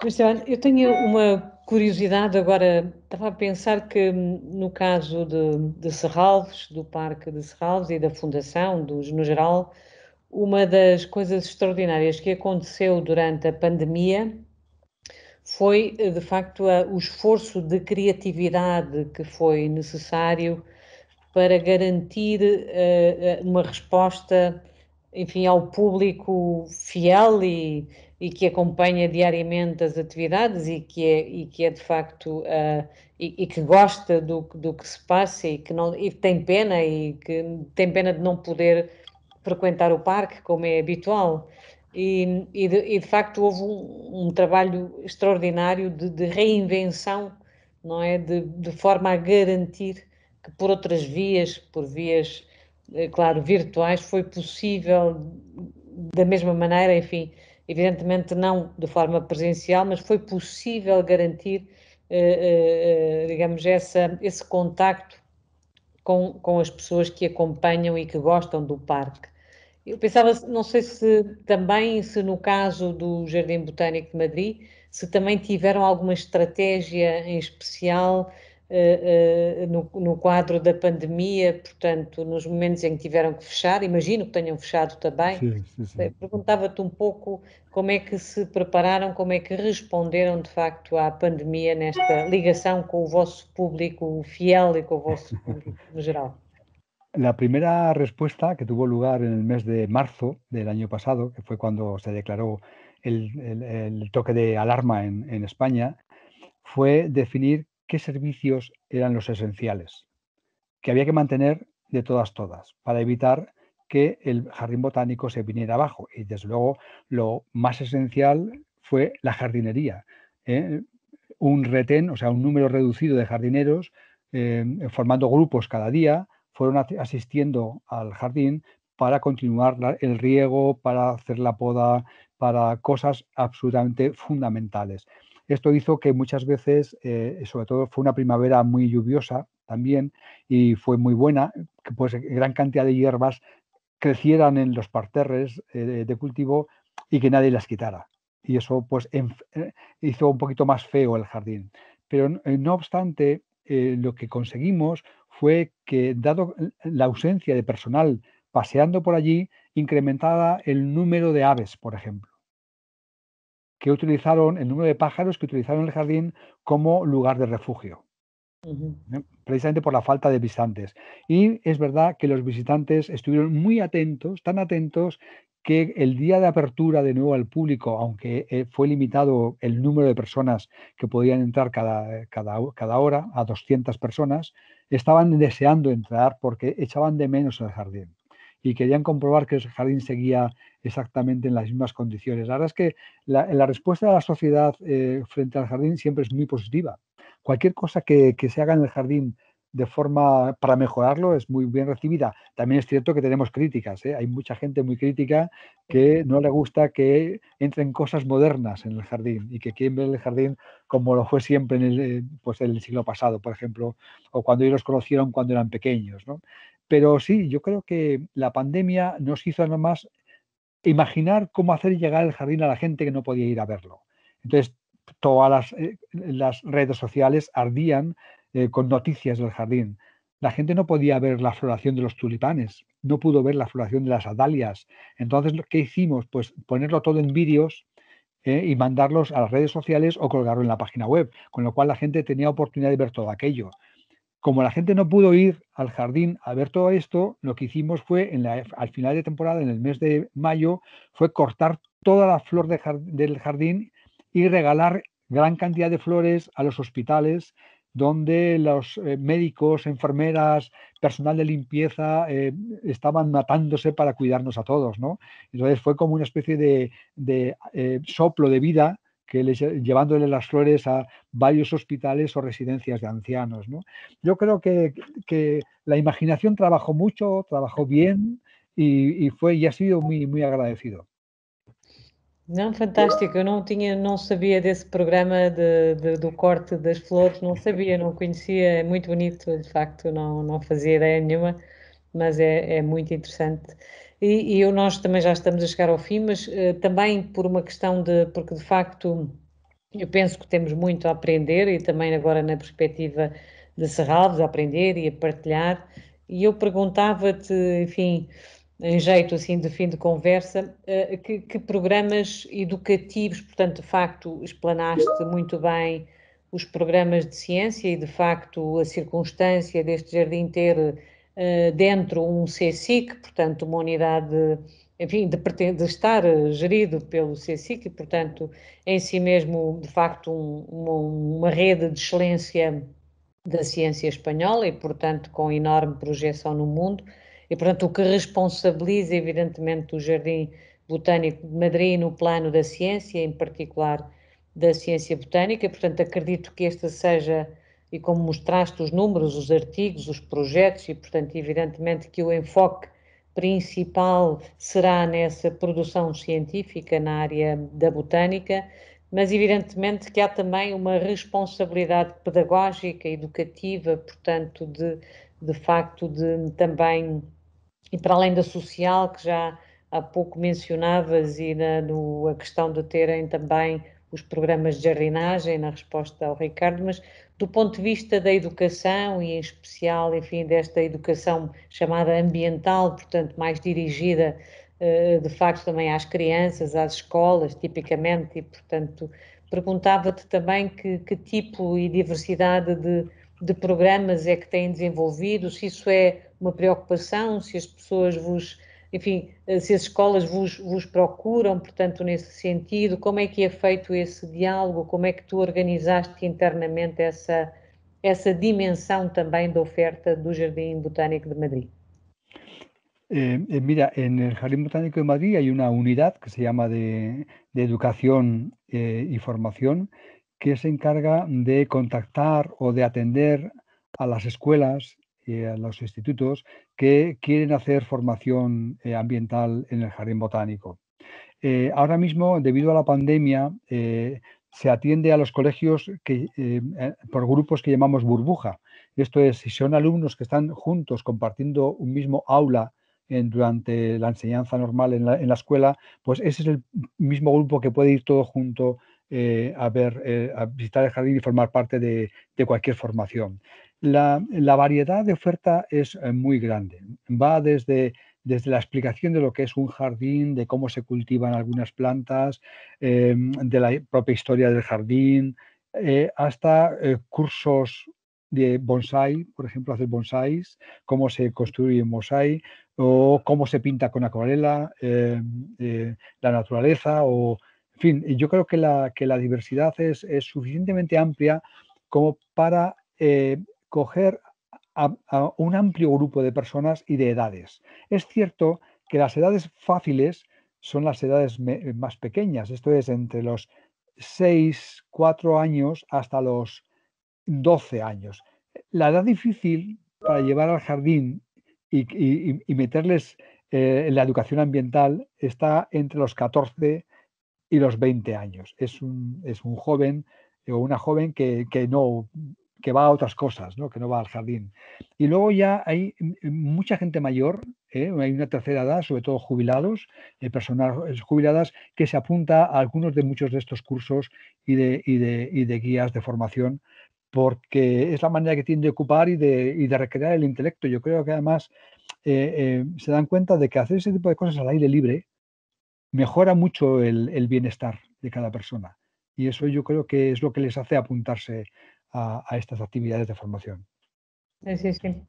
Cristiano, eu tenho uma curiosidade agora, estava a pensar que no caso de, de Serralves, do Parque de Serralves e da Fundação, dos, no geral, uma das coisas extraordinárias que aconteceu durante a pandemia foi, de facto, a, o esforço de criatividade que foi necessário para garantir eh, eh, uma resposta enfim, ao público fiel e, e que acompanha diariamente as atividades e que é, e que é de facto uh, e, e, que gosta do, do que se passa e que não, e tem pena e que tem pena de não poder frequentar o parque como é habitual. E, e, de, e de facto houve um, um trabalho extraordinário de, de, reinvenção, não é? De, de forma a garantir que por outras vias, por vias eh, claro, virtuais, foi possível da mesma maneira, enfim, evidentemente não de forma presencial, mas foi possível garantir, eh, eh, digamos, essa, esse contacto com, com as pessoas que acompanham e que gostam do parque. Eu pensava, não sei se também, se no caso do Jardim Botânico de Madrid, se também tiveram alguma estratégia em especial eh, eh, no, no, quadro da pandemia, portanto, nos momentos em que tiveram que fechar, imagino que tenham fechado também. Sim, sim, sim. Eh, perguntava-te um pouco como é que se prepararam, como é que responderam de facto à pandemia nesta ligação com o vosso público fiel e com o vosso público no geral. La primera respuesta que tuvo lugar en el mes de marzo del año pasado, que fue cuando se declaró el, el, el toque de alarma en, en España, fue definir qué servicios eran los esenciales, que había que mantener de todas todas, para evitar que el jardín botánico se viniera abajo. Y desde luego lo más esencial fue la jardinería. ¿eh? Un retén, o sea, un número reducido de jardineros, eh, formando grupos cada día, fueron asistiendo al jardín para continuar el riego, para hacer la poda, para cosas absolutamente fundamentales. Esto hizo que muchas veces, eh, sobre todo fue una primavera muy lluviosa también y fue muy buena, que pues eh, gran cantidad de hierbas crecieran en los parterres eh, de cultivo y que nadie las quitara. Y eso pues hizo un poquito más feo el jardín. Pero no obstante, lo que conseguimos fue que, dado la ausencia de personal paseando por allí, incrementada el número de aves, por ejemplo que utilizaron, el número de pájaros que utilizaron el jardín como lugar de refugio. ¿eh? precisamente por la falta de visitantes. Y es verdad que los visitantes estuvieron muy atentos, tan atentos que el día de apertura de nuevo al público, aunque eh, fue limitado el número de personas que podían entrar cada, cada, cada, hora, a 200 personas, estaban deseando entrar porque echaban de menos el jardín y querían comprobar que el jardín seguía exactamente en las mismas condiciones. La verdad es que la, respuesta de la sociedad eh, frente al jardín siempre es muy positiva. Cualquier cosa que, se haga en el jardín de forma para mejorarlo es muy bien recibida. También es cierto que tenemos críticas, ¿eh? hay mucha gente muy crítica que no le gusta que entren cosas modernas en el jardín y que quieren ver el jardín como lo fue siempre en el, eh, pues, el siglo pasado, por ejemplo, o cuando ellos los conocieron cuando eran pequeños. ¿no? Pero sí, yo creo que la pandemia nos hizo nomás más imaginar cómo hacer llegar el jardín a la gente que no podía ir a verlo. Entonces, todas las, eh, redes sociales ardían eh, con noticias del jardín. La gente no podía ver la floración de los tulipanes, no pudo ver la floración de las adalias. Entonces, ¿qué hicimos? Pues ponerlo todo en vídeos eh, y mandarlos a las redes sociales o colgarlo en la página web, con lo cual la gente tenía oportunidad de ver todo aquello. Como la gente no pudo ir al jardín a ver todo esto, lo que hicimos fue, en la, al final de temporada, en el mes de mayo, fue cortar toda la flor del jardín y regalar gran cantidad de flores a los hospitales donde los eh, médicos, enfermeras, personal de limpieza eh, estaban matándose para cuidarnos a todos, ¿no? Entonces fue como una especie de, eh, soplo de vida que eh, llevándole las flores a varios hospitales o residencias de ancianos. ¿no? Yo creo que, la imaginación trabajó mucho, trabajó bien y, fue y ha sido muy, muy agradecido. Não, fantástico. No não tinha, não sabia desse programa de, de, do corte das flores, não sabia, não conocía. É muy bonito, de facto, no não fazia ideia nenhuma, mas é, é E, e eu, nós também já estamos a chegar ao fim, mas uh, também por uma questão de, porque de facto eu penso que temos muito a aprender e também agora na perspectiva de Serralves, a aprender e a partilhar. E eu perguntava-te, enfim, em jeito assim de fim de conversa, uh, que, que, programas educativos, portanto, de facto, explanaste muito bem os programas de ciência e de facto a circunstância deste jardim ter eh, dentro um CSIC, portanto, uma unidade enfim, de, de, estar eh, gerido pelo CSIC e, portanto, em si mesmo, de facto, um, uma, uma, rede de excelência da ciência espanhola e, portanto, com enorme projeção no mundo. E, portanto, o que responsabiliza, evidentemente, o Jardim Botânico de Madrid no plano da ciência, em particular da ciência botânica. Portanto, acredito que esta seja e como mostraste os números, os artigos, os projetos, e portanto, evidentemente que o enfoque principal será nessa produção científica na área da botânica, mas evidentemente que há também uma responsabilidade pedagógica, educativa, portanto, de, de facto, de também, e para além da social, que já há pouco mencionavas, e na, no, a questão de terem também os programas de jardinagem na resposta ao Ricardo, mas do ponto de vista da educação e em especial, enfim, desta educação chamada ambiental, portanto mais dirigida eh, de facto também às crianças, às escolas, tipicamente, e portanto perguntava-te também que, que, tipo e diversidade de, de programas é que têm desenvolvido, se isso é uma preocupação, se as pessoas vos enfim, eh, se as escolas vos, vos procuram, portanto, nesse sentido, como é que é feito esse diálogo, como é que tu organizaste internamente essa, essa dimensão também da oferta do Jardim Botânico de Madrid? Eh, eh, mira, en el Jardín Botánico de Madrid hay una unidad que se llama de, de educación eh, y formación que se encarga de contactar o de atender a las escuelas Eh, a los institutos que quieren hacer formación eh, ambiental en el jardín botánico. Eh, ahora mismo, debido a la pandemia, se atiende a los colegios que, por grupos que llamamos burbuja. Esto es, si son alumnos que están juntos compartiendo un mismo aula durante la enseñanza normal en la, escuela, pues ese es el mismo grupo que puede ir todo junto a, ver, a visitar el jardín y formar parte de, cualquier formación. La, variedad de oferta es eh, muy grande. Va desde desde la explicación de lo que es un jardín, de cómo se cultivan algunas plantas, eh, de la propia historia del jardín, eh, hasta cursos de bonsai, por ejemplo, hacer bonsais, cómo se construye un bonsai o cómo se pinta con acuarela la naturaleza o, en fin, yo creo que la, que la diversidad es, es suficientemente amplia como para coger a, un amplio grupo de personas y de edades. Es cierto que las edades fáciles son las edades más pequeñas, esto es entre los 6, 4 años hasta los 12 años. La edad difícil para llevar al jardín y, meterles eh, en la educación ambiental está entre los 14 y los 20 años. Es un, joven eh, o una joven que, que no que va a otras cosas, ¿no? que no va al jardín. Y luego ya hay mucha gente mayor, ¿eh? hay una tercera edad, sobre todo jubilados, personas eh, jubiladas, que se apunta a algunos de muchos de estos cursos y de, de, guías de formación, porque es la manera que tienen de ocupar y de, recrear el intelecto. Yo creo que además eh, se dan cuenta de que hacer ese tipo de cosas al aire libre mejora mucho el, el bienestar de cada persona. Y eso yo creo que es lo que les hace apuntarse a, a estas actividades de formación. Sim, sim.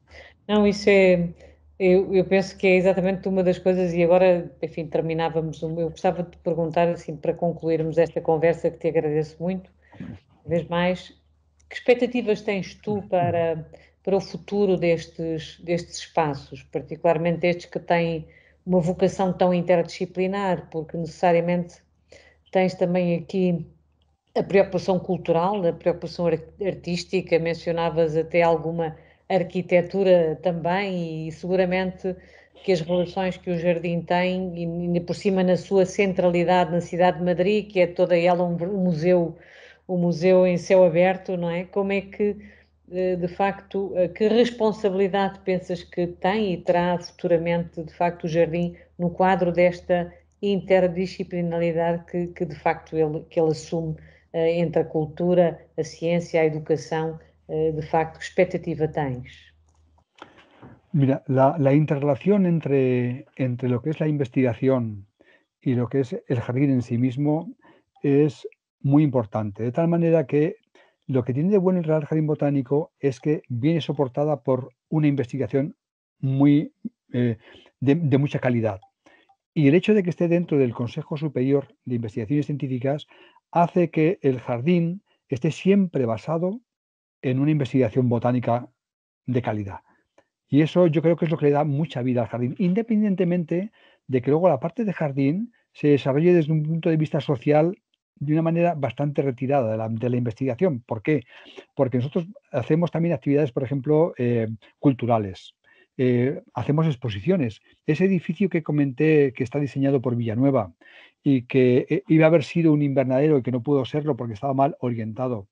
Não, isso é. Eu, eu, penso que é exatamente uma das coisas, e agora, enfim, terminávamos. Eu gostava de perguntar, assim, para concluirmos esta conversa, que te agradeço muito, uma vez mais, que expectativas tens tu para, para o futuro destes, destes espaços, particularmente estes que têm uma vocação tão interdisciplinar, porque necessariamente tens também aqui a preocupação cultural, a preocupação artística, mencionavas até alguma arquitetura também e seguramente que as relações que o jardim tem e por cima na sua centralidade na cidade de Madrid, que é toda ela um museu, um museu em céu aberto, não é? Como é que eh, de facto eh, que responsabilidade pensas que tem e terá futuramente de facto o jardim no quadro desta interdisciplinaridade que, que de facto ele que ele assume Eh, entre la cultura, la ciencia, la educación, eh, de facto, ¿qué expectativa tienes? Mira, la, interrelación entre, entre lo que es la investigación y lo que es el jardín en sí mismo es muy importante, de tal manera que lo que tiene de bueno el Real Jardín Botánico es que viene soportada por una investigación muy, eh, de, de, mucha calidad. Y el hecho de que esté dentro del Consejo Superior de Investigaciones Científicas hace que el jardín esté siempre basado en una investigación botánica de calidad. Y eso yo creo que es lo que le da mucha vida al jardín, independientemente de que luego la parte de jardín se desarrolle desde un punto de vista social de una manera bastante retirada de la, investigación. ¿Por qué? Porque nosotros hacemos también actividades, por ejemplo, eh, culturales. Eh, hacemos exposiciones. Ese edificio que comenté que está diseñado por Villanueva y que eh, iba a haber sido un invernadero y que no pudo serlo porque estaba mal orientado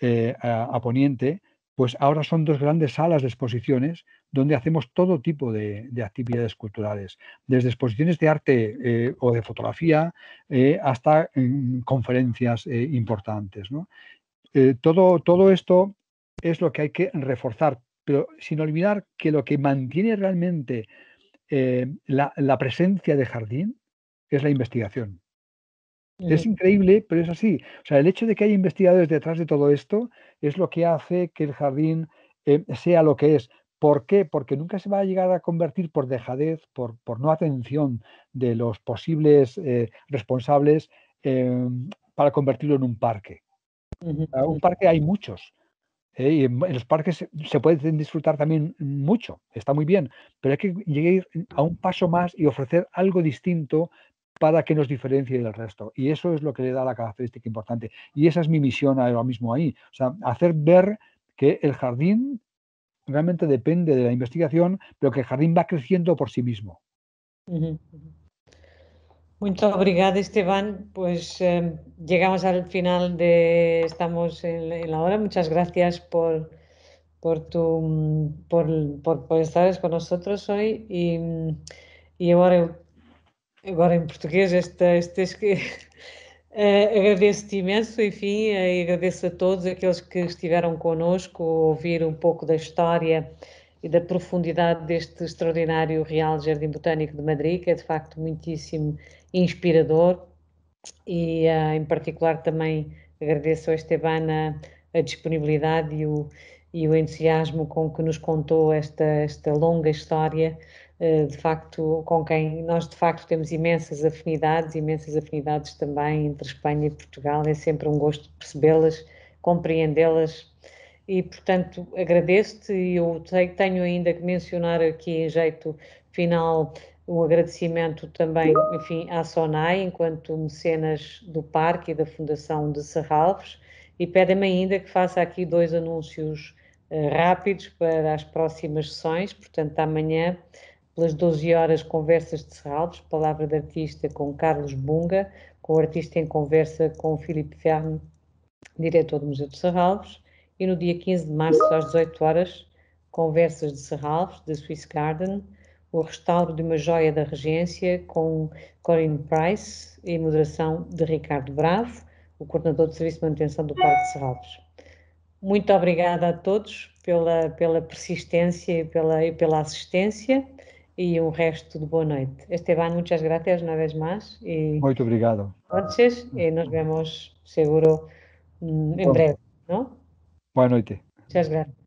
eh, a, poniente, pues ahora son dos grandes salas de exposiciones donde hacemos todo tipo de, actividades culturales, desde exposiciones de arte eh, o de fotografía hasta mm, conferencias importantes. todo, todo esto es lo que hay que reforzar, pero sin olvidar que lo que mantiene realmente la presencia de jardín es la investigación. Es increíble, pero es así. O sea, el hecho de que haya investigadores detrás de todo esto es lo que hace que el jardín eh, sea lo que es. ¿Por qué? Porque nunca se va a llegar a convertir por dejadez, por, por no atención de los posibles eh, responsables em, para convertirlo en un parque. Un parque hay muchos. Eh, y en, los parques se, puede disfrutar también mucho, está muy bien, pero hay que llegar a un paso más y ofrecer algo distinto para que nos diferencie del resto. Y eso es lo que le da la característica importante. Y esa es mi misión ahora mismo ahí. O sea, hacer ver que el jardín realmente depende de la investigación, pero que el jardín va creciendo por sí mismo. Muchas gracias, Esteban. Pues em, llegamos al final de estamos en, la hora. Muchas gracias por por tu por, estar con nosotros hoy y, y agora em português, esta, este que. Uh, Agradeço-te imenso, enfim, uh, agradeço a todos aqueles que estiveram connosco, ouvir um pouco da história e da profundidade deste extraordinário Real Jardim Botânico de Madrid, que é de facto muitíssimo inspirador. E uh, em particular também agradeço a Esteban a, a disponibilidade e o, e o entusiasmo com que nos contou esta, esta longa história eh, de facto, com quem nós de facto temos imensas afinidades, imensas afinidades também entre Espanha e Portugal. É sempre um gosto percebê-las, compreendê-las e, portanto, agradeço-te e eu tenho ainda que mencionar aqui em jeito final o agradecimento também, enfim, à SONAI, enquanto mecenas do Parque e da Fundação de Serralves, e pedem-me ainda que faça aqui dois anúncios uh, rápidos para as próximas sessões, portanto, amanhã pelas 12 horas Conversas de Serralves, Palavra de Artista com Carlos Bunga, com o artista em conversa com Filipe Ferne, diretor do Museu de Serralves, e no dia 15 de março às 18 horas Conversas de Serralves, da Swiss Garden, o restauro de uma joia da regência com Corinne Price e moderação de Ricardo Bravo, o coordenador de Serviço de Manutenção do Parque de Serralves. Muito obrigada a todos pela, pela persistência e pela, e pela assistência. y un resto de buenas noches. Esteban, muchas gracias una vez más. Y Muy obrigado. Entonces, nos vemos seguro mm, en breve, ¿no? Buenas noches. Muchas gracias.